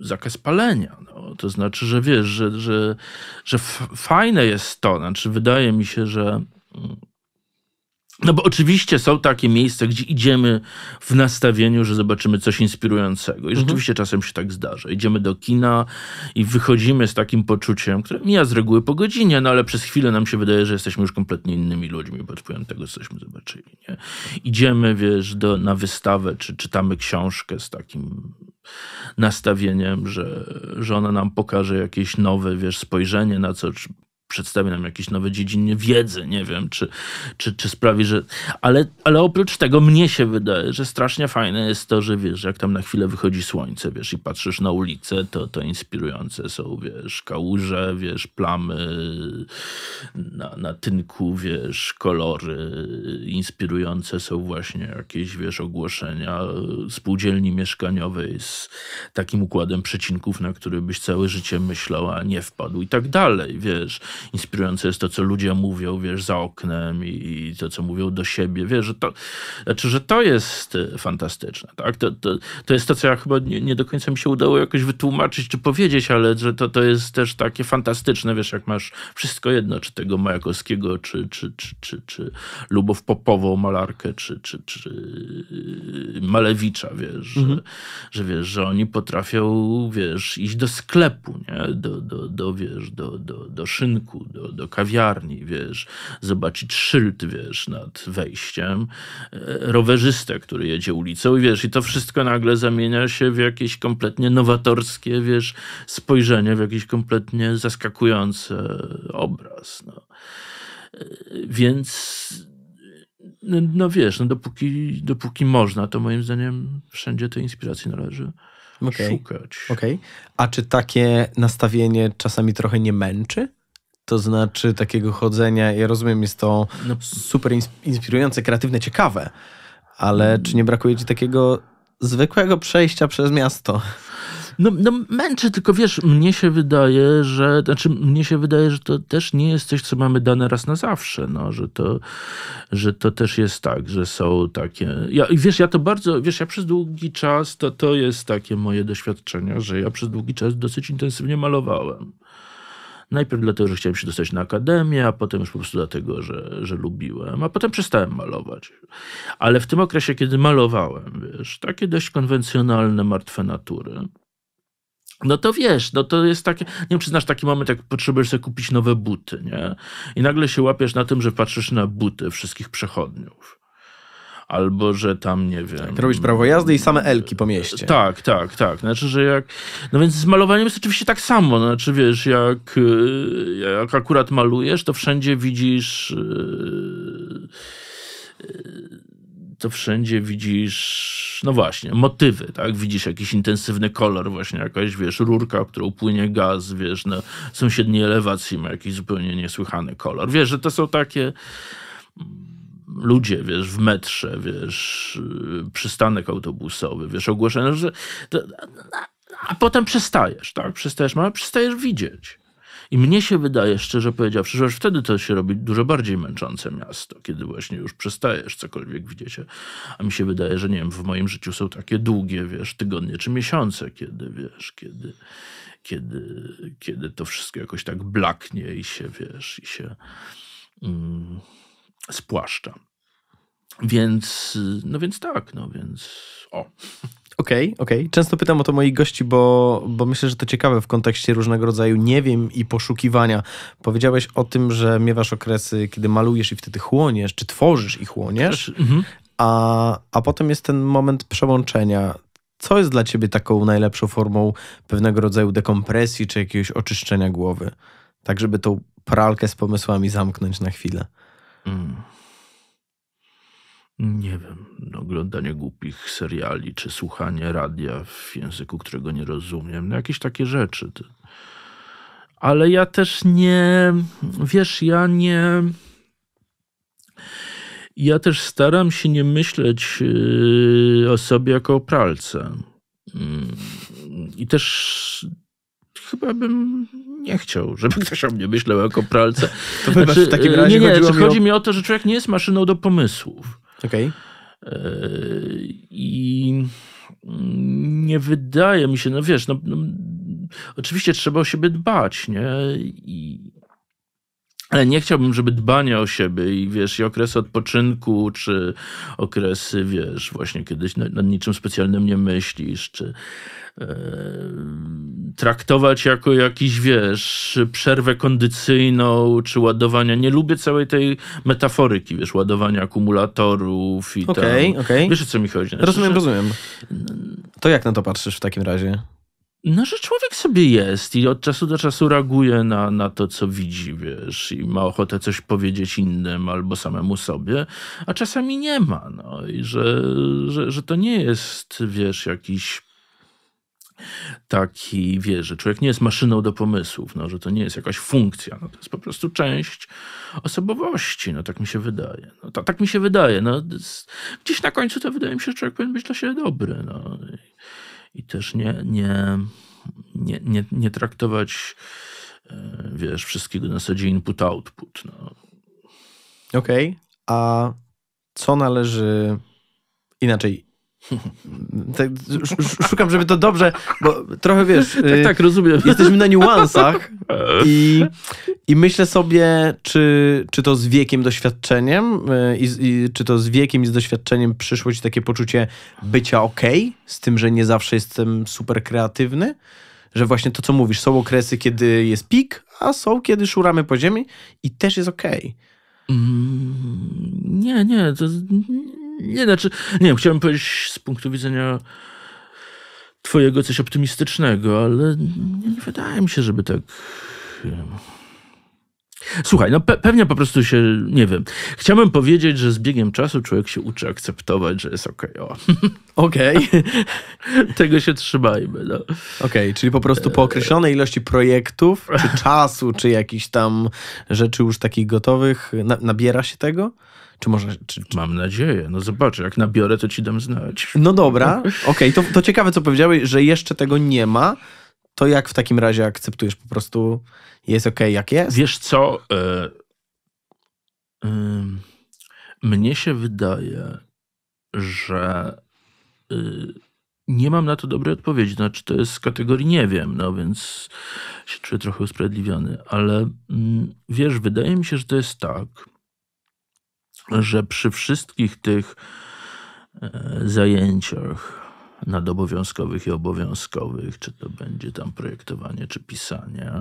zakaz palenia. No, to znaczy, że wiesz, że, że, że fajne jest to. Znaczy, wydaje mi się, że mm, no bo oczywiście są takie miejsca, gdzie idziemy w nastawieniu, że zobaczymy coś inspirującego. I mhm. rzeczywiście mhm. czasem się tak zdarza. Idziemy do kina i wychodzimy z takim poczuciem, które mija z reguły po godzinie, no ale przez chwilę nam się wydaje, że jesteśmy już kompletnie innymi ludźmi pod wpływem tego, cośmy zobaczyli. Nie? Idziemy, wiesz, do, na wystawę, czy czytamy książkę z takim nastawieniem, że, że ona nam pokaże jakieś nowe, wiesz, spojrzenie na coś, przedstawi nam jakieś nowe dziedzinie wiedzy, nie wiem, czy, czy, czy sprawi, że... Ale, ale oprócz tego mnie się wydaje, że strasznie fajne jest to, że wiesz, jak tam na chwilę wychodzi słońce, wiesz, i patrzysz na ulicę, to, to inspirujące są, wiesz, kałuże, wiesz, plamy na, na tynku, wiesz, kolory, inspirujące są właśnie jakieś, wiesz, ogłoszenia spółdzielni mieszkaniowej z takim układem przecinków, na który byś całe życie myślał, a nie wpadł i tak dalej, wiesz inspirujące jest to, co ludzie mówią, wiesz, za oknem i, i to, co mówią do siebie, wiesz, że to, znaczy, że to jest e, fantastyczne, tak? To, to, to jest to, co ja chyba nie, nie, do końca mi się udało jakoś wytłumaczyć czy powiedzieć, ale że to, to jest też takie fantastyczne, wiesz, jak masz wszystko jedno, czy tego Majakowskiego, czy, czy, czy, czy, czy Lubow Popową malarkę, czy, czy, czy Malewicza, wiesz, mhm. że, że wiesz, że oni potrafią, wiesz, iść do sklepu, nie? Do, do, do wiesz, do, do, do szynki do, do kawiarni, wiesz, zobaczyć szyld, wiesz, nad wejściem, e, rowerzystę, który jedzie ulicą i wiesz, i to wszystko nagle zamienia się w jakieś kompletnie nowatorskie, wiesz, spojrzenie, w jakiś kompletnie zaskakujący obraz. No. E, więc no, wiesz, no dopóki, dopóki można, to moim zdaniem wszędzie tej inspiracji należy okay. szukać. Okay. A czy takie nastawienie czasami trochę nie męczy? to znaczy takiego chodzenia. Ja rozumiem, jest to no. super inspirujące, kreatywne, ciekawe, ale czy nie brakuje ci takiego zwykłego przejścia przez miasto? No, no męczy, tylko wiesz, mnie się wydaje, że, znaczy mnie się wydaje, że to też nie jest coś, co mamy dane raz na zawsze, no, że to, że to też jest tak, że są takie, ja, wiesz, ja to bardzo, wiesz, ja przez długi czas, to to jest takie moje doświadczenie, że ja przez długi czas dosyć intensywnie malowałem. Najpierw dlatego, że chciałem się dostać na akademię, a potem już po prostu dlatego, że, że lubiłem, a potem przestałem malować. Ale w tym okresie, kiedy malowałem, wiesz, takie dość konwencjonalne, martwe natury, no to wiesz, no to jest takie, nie wiem czy znasz taki moment, jak potrzebujesz sobie kupić nowe buty, nie? I nagle się łapiesz na tym, że patrzysz na buty wszystkich przechodniów albo że tam, nie wiem... Tak, robisz prawo jazdy i same elki po mieście. Tak, tak, tak. Znaczy, że jak... No więc z malowaniem jest oczywiście tak samo. No, znaczy, wiesz, jak, y, jak akurat malujesz, to wszędzie widzisz... Y, y, to wszędzie widzisz, no właśnie, motywy, tak? Widzisz jakiś intensywny kolor, właśnie jakaś, wiesz, rurka, którą płynie gaz, wiesz, na sąsiedniej elewacji ma jakiś zupełnie niesłychany kolor. Wiesz, że to są takie ludzie, wiesz, w metrze, wiesz, y, przystanek autobusowy, wiesz, ogłoszenia, że... A potem przestajesz, tak? Przestajesz, no, ale przestajesz widzieć. I mnie się wydaje, szczerze powiedziawszy, że wtedy to się robi dużo bardziej męczące miasto, kiedy właśnie już przestajesz cokolwiek widzieć. A mi się wydaje, że nie wiem, w moim życiu są takie długie, wiesz, tygodnie czy miesiące, kiedy, wiesz, kiedy, kiedy, kiedy to wszystko jakoś tak blaknie i się, wiesz, i się... Mm, spłaszcza. Więc, no więc tak, no więc o. Okej, okay, okej. Okay. Często pytam o to moich gości, bo, bo myślę, że to ciekawe w kontekście różnego rodzaju nie wiem i poszukiwania. Powiedziałeś o tym, że miewasz okresy, kiedy malujesz i wtedy chłoniesz, czy tworzysz i chłoniesz, mhm. a, a potem jest ten moment przełączenia. Co jest dla ciebie taką najlepszą formą pewnego rodzaju dekompresji czy jakiegoś oczyszczenia głowy? Tak, żeby tą pralkę z pomysłami zamknąć na chwilę. Mm. Nie wiem, oglądanie głupich seriali, czy słuchanie radia w języku, którego nie rozumiem, no jakieś takie rzeczy. Ale ja też nie, wiesz, ja nie. Ja też staram się nie myśleć yy, o sobie jako o pralce. Mm. I też chyba bym nie chciał, żeby <laughs> ktoś o mnie myślał jako pralce. <laughs> To wybacz, znaczy, w takim e, razie nie, nie, chodzi, mi o... mi o to, że człowiek nie jest maszyną do pomysłów. Okej. Okay. E, I nie wydaje mi się, no wiesz, no, no oczywiście trzeba o siebie dbać, nie? I, ale nie chciałbym, żeby dbanie o siebie i wiesz, i okres odpoczynku, czy okresy, wiesz, właśnie kiedyś nad, nad niczym specjalnym nie myślisz, czy e, traktować jako jakiś, wiesz, przerwę kondycyjną, czy ładowania. Nie lubię całej tej metaforyki, wiesz, ładowania akumulatorów i okay, Okej, Okay. Wiesz, o co mi chodzi? Znaczy, rozumiem, rozumiem. To jak na to patrzysz w takim razie? No, że człowiek sobie jest i od czasu do czasu reaguje na, na to, co widzi, wiesz, i ma ochotę coś powiedzieć innym albo samemu sobie, a czasami nie ma, no i że, że, że to nie jest, wiesz, jakiś taki, wiesz, że człowiek nie jest maszyną do pomysłów, no, że to nie jest jakaś funkcja, no, to jest po prostu część osobowości, no tak mi się wydaje. No, to, tak mi się wydaje, no, gdzieś na końcu to wydaje mi się, że człowiek powinien być dla siebie dobry, no i też nie, nie, nie, nie, nie traktować e, wiesz, wszystkiego na zasadzie input-output. No. Okej, okay. a co należy inaczej? Tak, szukam, żeby to dobrze, bo trochę wiesz. <laughs> Tak, tak, rozumiem. Y, jesteśmy na niuansach i, i myślę sobie, czy, czy to z wiekiem, doświadczeniem, y, i, i czy to z wiekiem i z doświadczeniem przyszło ci takie poczucie bycia ok, z tym, że nie zawsze jestem super kreatywny, że właśnie to, co mówisz, są okresy, kiedy jest pik, a są, kiedy szuramy po ziemi i też jest ok. Mm, nie, nie, to nie, znaczy, nie wiem, chciałem powiedzieć z punktu widzenia twojego coś optymistycznego, ale nie, nie wydaje mi się, żeby tak... Słuchaj, no pe pewnie po prostu się, nie wiem. Chciałbym powiedzieć, że z biegiem czasu człowiek się uczy akceptować, że jest okej. Okay, <laughs> okej. Okay. <laughs> Tego się trzymajmy. No. Okej, okay, czyli po prostu po określonej ilości projektów, czy czasu, czy jakichś tam rzeczy już takich gotowych, na nabiera się tego? Czy może... Czy, czy... Mam nadzieję. No zobacz, jak nabiorę, to ci dam znać. No dobra, okej. Okay. To, to ciekawe, co powiedziałeś, że jeszcze tego nie ma. To jak w takim razie akceptujesz? Po prostu jest okej, okay, jak jest? Wiesz co... E, mnie się wydaje, że... Y, nie mam na to dobrej odpowiedzi. Znaczy, to jest z kategorii nie wiem, no więc się czuję trochę usprawiedliwiony, ale mm, wiesz, wydaje mi się, że to jest tak, że przy wszystkich tych e, zajęciach nadobowiązkowych i obowiązkowych, czy to będzie tam projektowanie, czy pisanie,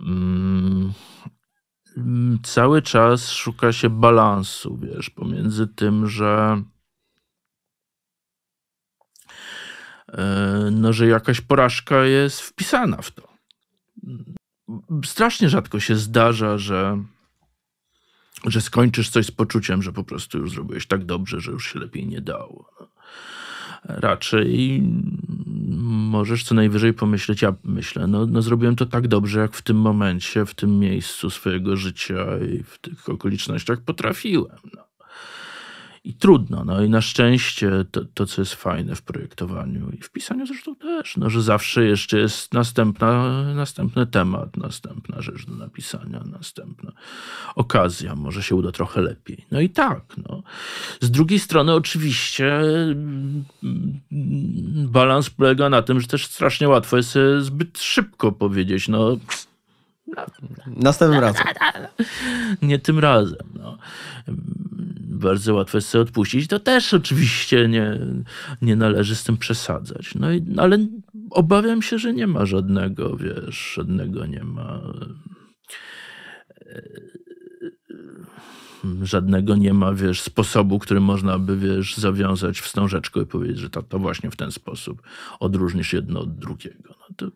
mm, mm, cały czas szuka się balansu, wiesz, pomiędzy tym, że e, no, że jakaś porażka jest wpisana w to. Mm, strasznie rzadko się zdarza, że że skończysz coś z poczuciem, że po prostu już zrobiłeś tak dobrze, że już się lepiej nie dało. Raczej możesz co najwyżej pomyśleć, ja myślę, no, no zrobiłem to tak dobrze, jak w tym momencie, w tym miejscu swojego życia i w tych okolicznościach potrafiłem. No i trudno. No i na szczęście to, to, co jest fajne w projektowaniu i w pisaniu zresztą też, no, że zawsze jeszcze jest następna, następny temat, następna rzecz do napisania, następna okazja, może się uda trochę lepiej. No i tak. No. Z drugiej strony oczywiście mm, balans polega na tym, że też strasznie łatwo jest zbyt szybko powiedzieć, no... no Następnym razem. No, no, no, nie tym razem. No bardzo łatwo jest sobie odpuścić, to też oczywiście nie, nie należy z tym przesadzać. No i, no ale obawiam się, że nie ma żadnego, wiesz, żadnego nie ma e, żadnego nie ma, wiesz, sposobu, który można by, wiesz, zawiązać wstążeczkę i powiedzieć, że to, to właśnie w ten sposób odróżnisz jedno od drugiego. No to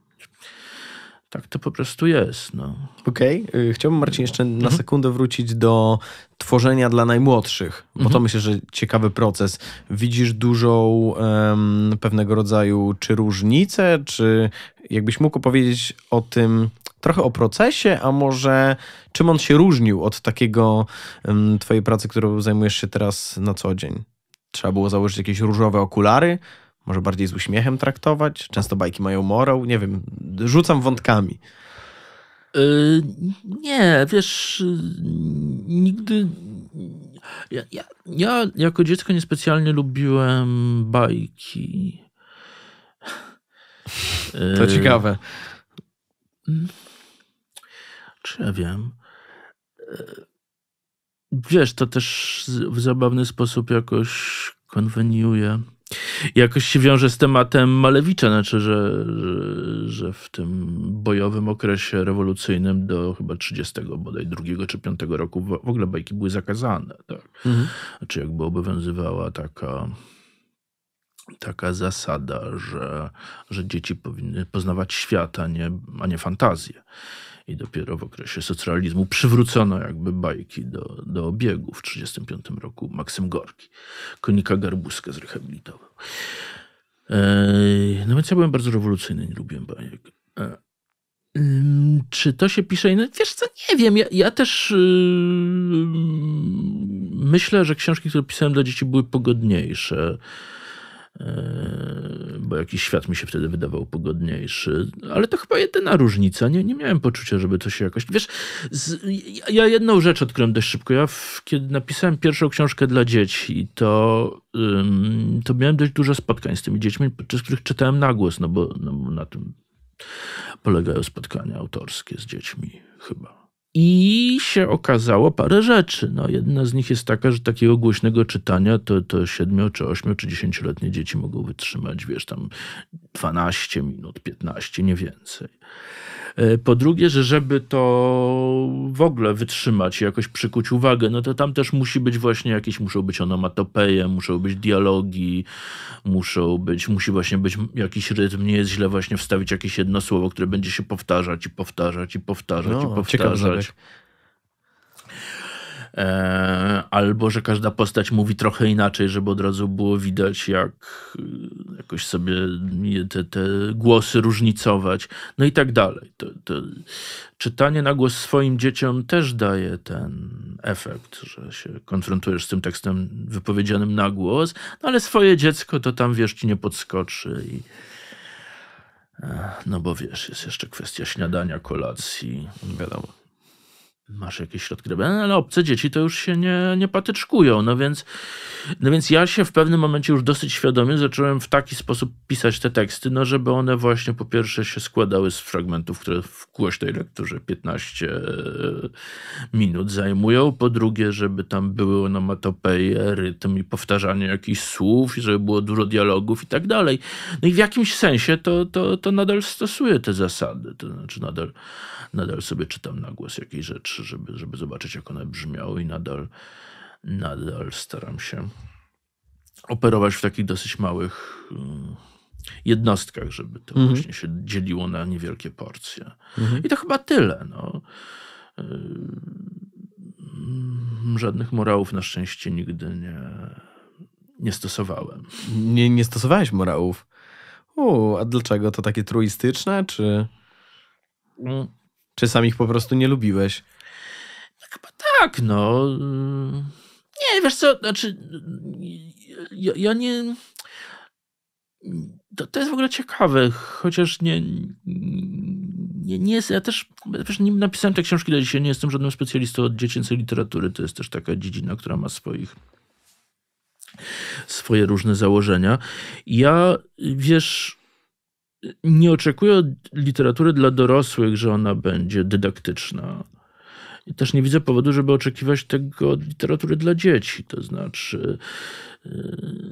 tak to po prostu jest. No. Okej. Okay. Chciałbym, Marcin, jeszcze na mhm. sekundę wrócić do tworzenia dla najmłodszych, bo to mhm. myślę, że ciekawy proces. Widzisz dużą um, pewnego rodzaju czy różnicę, czy jakbyś mógł opowiedzieć o tym trochę o procesie, a może czym on się różnił od takiego um, twojej pracy, którą zajmujesz się teraz na co dzień? Trzeba było założyć jakieś różowe okulary, może bardziej z uśmiechem traktować? Często bajki mają morał, nie wiem, rzucam wątkami. Yy, nie, wiesz, yy, nigdy. Ja, ja, ja jako dziecko niespecjalnie lubiłem bajki. To yy, ciekawe. Mm, czy ja wiem? Wiesz, to też w zabawny sposób jakoś konweniuje jakoś się wiąże z tematem Malewicza, znaczy, że, że, że, w tym bojowym okresie rewolucyjnym do chyba 30 bodaj, drugiego czy 5 roku w ogóle bajki były zakazane. Tak? Mhm. Znaczy jakby obowiązywała taka taka zasada, że, że dzieci powinny poznawać świat, a nie, a nie fantazję i dopiero w okresie socjalizmu przywrócono jakby bajki do, do obiegu. W 1935 roku Maksym Gorki konika garbuskę zrehabilitował. No więc ja byłem bardzo rewolucyjny, nie lubiłem bajek. E, czy to się pisze inaczej? Wiesz co, nie wiem. Ja, ja też yy, myślę, że książki, które pisałem dla dzieci były pogodniejsze. Yy, bo jakiś świat mi się wtedy wydawał pogodniejszy. Ale to chyba jedyna różnica. Nie, nie miałem poczucia, żeby to się jakoś. Wiesz, z... ja jedną rzecz odkryłem dość szybko. Ja, w... kiedy napisałem pierwszą książkę dla dzieci, to, ym, to miałem dość dużo spotkań z tymi dziećmi, podczas których czytałem na głos, no bo, no bo na tym polegają spotkania autorskie z dziećmi, chyba i się okazało parę rzeczy. No, jedna z nich jest taka, że takiego głośnego czytania to, to 7, czy 8, czy 10-letnie dzieci mogą wytrzymać, wiesz, tam 12 minut, 15, nie więcej. E, po drugie, że żeby to w ogóle wytrzymać, jakoś przykuć uwagę, no to tam też musi być właśnie jakieś, muszą być onomatopeje, muszą być dialogi, muszą być, musi właśnie być jakiś rytm, nie jest źle właśnie wstawić jakieś jedno słowo, które będzie się powtarzać i powtarzać i powtarzać no, i powtarzać. E, albo że każda postać mówi trochę inaczej, żeby od razu było widać, jak e, jakoś sobie te, te głosy różnicować, no i tak dalej. To, to czytanie na głos swoim dzieciom też daje ten efekt, że się konfrontujesz z tym tekstem wypowiedzianym na głos, no ale swoje dziecko to tam wiesz, ci nie podskoczy i. E, no bo wiesz, jest jeszcze kwestia śniadania, kolacji. Wiadomo masz jakieś środki dobre, ale obce dzieci to już się nie, nie patyczkują. No więc, no więc ja się w pewnym momencie już dosyć świadomie zacząłem w taki sposób pisać te teksty, no żeby one właśnie po pierwsze się składały z fragmentów, które w głośnej lekturze 15 e, minut zajmują, po drugie, żeby tam były onomatopeje, rytm i powtarzanie jakichś słów, żeby było dużo dialogów i tak dalej. No i w jakimś sensie to, to, to nadal stosuję te zasady, to znaczy nadal, nadal sobie czytam na głos jakieś rzeczy 3, żeby, żeby zobaczyć, jak one brzmiały i nadal, nadal staram się operować w takich dosyć małych y, jednostkach, żeby to mhm. właśnie się dzieliło na niewielkie porcje. Mhm. I to chyba tyle. No. Y, żadnych morałów na szczęście nigdy nie, nie stosowałem. Nie, nie stosowałeś morałów? U, a dlaczego? To takie truistyczne, czy... Mm. Czy sam ich po prostu nie lubiłeś? Chyba tak, no. Nie, wiesz co, znaczy, ja, ja nie... To, to, jest w ogóle ciekawe, chociaż nie, nie, nie jest, ja też wiesz, nie napisałem te książki dla dzisiaj, nie jestem żadnym specjalistą od dziecięcej literatury, to jest też taka dziedzina, która ma swoich swoje różne założenia. Ja, wiesz, nie oczekuję od literatury dla dorosłych, że ona będzie dydaktyczna i też nie widzę powodu, żeby oczekiwać tego od literatury dla dzieci. To znaczy, yy,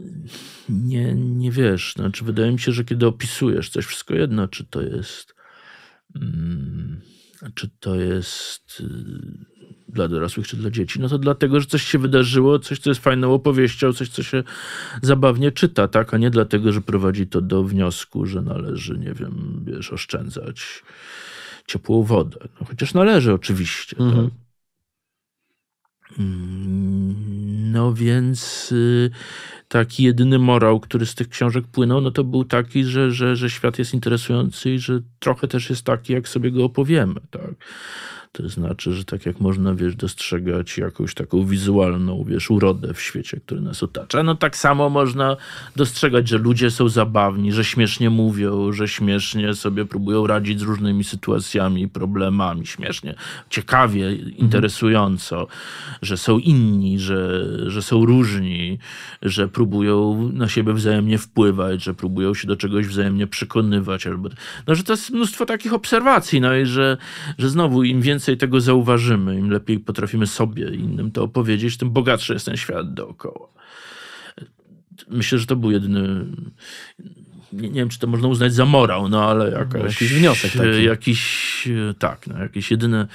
nie, nie wiesz. Znaczy, wydaje mi się, że kiedy opisujesz coś, wszystko jedno, czy to jest. Mm, czy to jest yy, dla dorosłych czy dla dzieci? No to dlatego, że coś się wydarzyło, coś, co jest fajną opowieścią, coś, co się zabawnie czyta, tak? A nie dlatego, że prowadzi to do wniosku, że należy, nie wiem, wiesz, oszczędzać ciepłą wodę. No, chociaż należy oczywiście. Tak. Mhm. Tak? No więc y, taki jedyny morał, który z tych książek płynął, no to był taki, że, że, że świat jest interesujący i że trochę też jest taki, jak sobie go opowiemy. Tak? To znaczy, że tak jak można, wiesz, dostrzegać jakąś taką wizualną, wiesz, urodę w świecie, który nas otacza, no tak samo można dostrzegać, że ludzie są zabawni, że śmiesznie mówią, że śmiesznie sobie próbują radzić z różnymi sytuacjami, problemami, śmiesznie, ciekawie, mhm. interesująco, że są inni, że, że są różni, że próbują na siebie wzajemnie wpływać, że próbują się do czegoś wzajemnie przekonywać, albo, no że to jest mnóstwo takich obserwacji, no i że, że znowu im więcej więcej tego zauważymy, im lepiej potrafimy sobie innym to opowiedzieć, tym bogatszy jest ten świat dookoła. Myślę, że to był jedyny. Nie, nie wiem, czy to można uznać za morał, no ale no jakaś, no, jakiś wniosek. Taki. Jakiś, e, tak, no, jakieś jedyne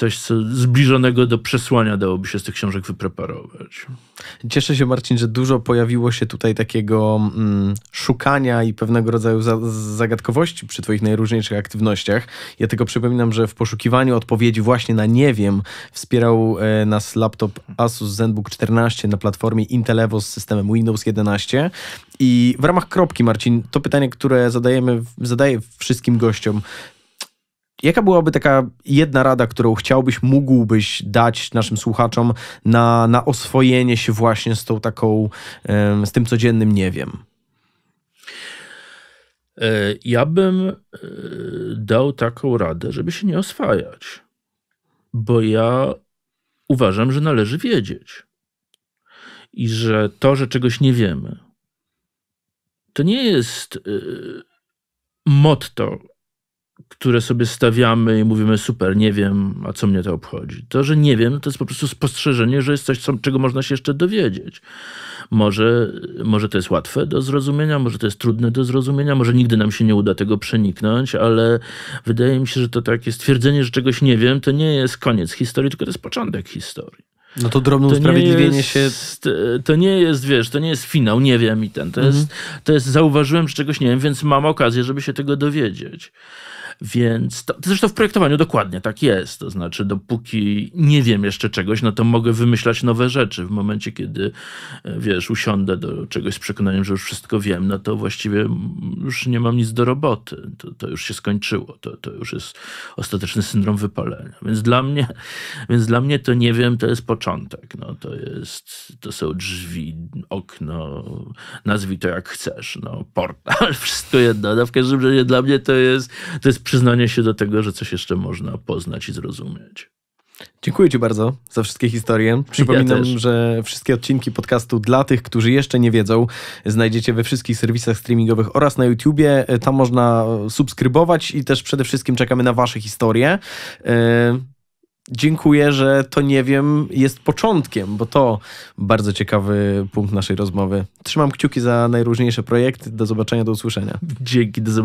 coś, co zbliżonego do przesłania dałoby się z tych książek wypreparować. Cieszę się, Marcin, że dużo pojawiło się tutaj takiego mm, szukania i pewnego rodzaju za zagadkowości przy Twoich najróżniejszych aktywnościach. Ja tylko przypominam, że w poszukiwaniu odpowiedzi właśnie na nie wiem wspierał e, nas laptop Asus ZenBook 14 na platformie Intelevo z systemem Windows 11. I w ramach kropki, Marcin, to pytanie, które zadajemy, zadaję wszystkim gościom Jaka byłaby taka jedna rada, którą chciałbyś, mógłbyś dać naszym słuchaczom na, na oswojenie się właśnie z tą taką, z tym codziennym nie wiem? E, ja bym e, dał taką radę, żeby się nie oswajać, bo ja uważam, że należy wiedzieć i że to, że czegoś nie wiemy, to nie jest e, motto które sobie stawiamy i mówimy super, nie wiem, a co mnie to obchodzi. To, że nie wiem, to jest po prostu spostrzeżenie, że jest coś, czego można się jeszcze dowiedzieć. Może, może to jest łatwe do zrozumienia, może to jest trudne do zrozumienia, może nigdy nam się nie uda tego przeniknąć, ale wydaje mi się, że to takie stwierdzenie, że czegoś nie wiem, to nie jest koniec historii, tylko to jest początek historii. No to drobne usprawiedliwienie się. To nie jest, wiesz, to nie jest finał, nie wiem i ten. To, mhm. jest, to jest, zauważyłem, że czegoś nie wiem, więc mam okazję, żeby się tego dowiedzieć. Więc to, to zresztą w projektowaniu dokładnie tak jest. To znaczy, dopóki nie wiem jeszcze czegoś, no to mogę wymyślać nowe rzeczy. W momencie, kiedy e, wiesz, usiądę do czegoś z przekonaniem, że już wszystko wiem, no to właściwie już nie mam nic do roboty. To, to już się skończyło. To, to już jest ostateczny syndrom wypalenia. Więc dla mnie, więc dla mnie to nie wiem, to jest początek. No, to, jest, to są drzwi, okno, nazwij to jak chcesz, no, portal, <laughs> wszystko jedno. No, w każdym razie dla mnie to jest, to jest przyznanie się do tego, że coś jeszcze można poznać i zrozumieć. Dziękuję Ci bardzo za wszystkie historie. Przypominam, ja że wszystkie odcinki podcastu dla tych, którzy jeszcze nie wiedzą, znajdziecie we wszystkich serwisach streamingowych oraz na YouTubie. E, tam można subskrybować i też przede wszystkim czekamy na Wasze historie. E, dziękuję, że to nie wiem jest początkiem, bo to bardzo ciekawy punkt naszej rozmowy. Trzymam kciuki za najróżniejsze projekty. Do zobaczenia, do usłyszenia. Dzięki, do zobaczenia.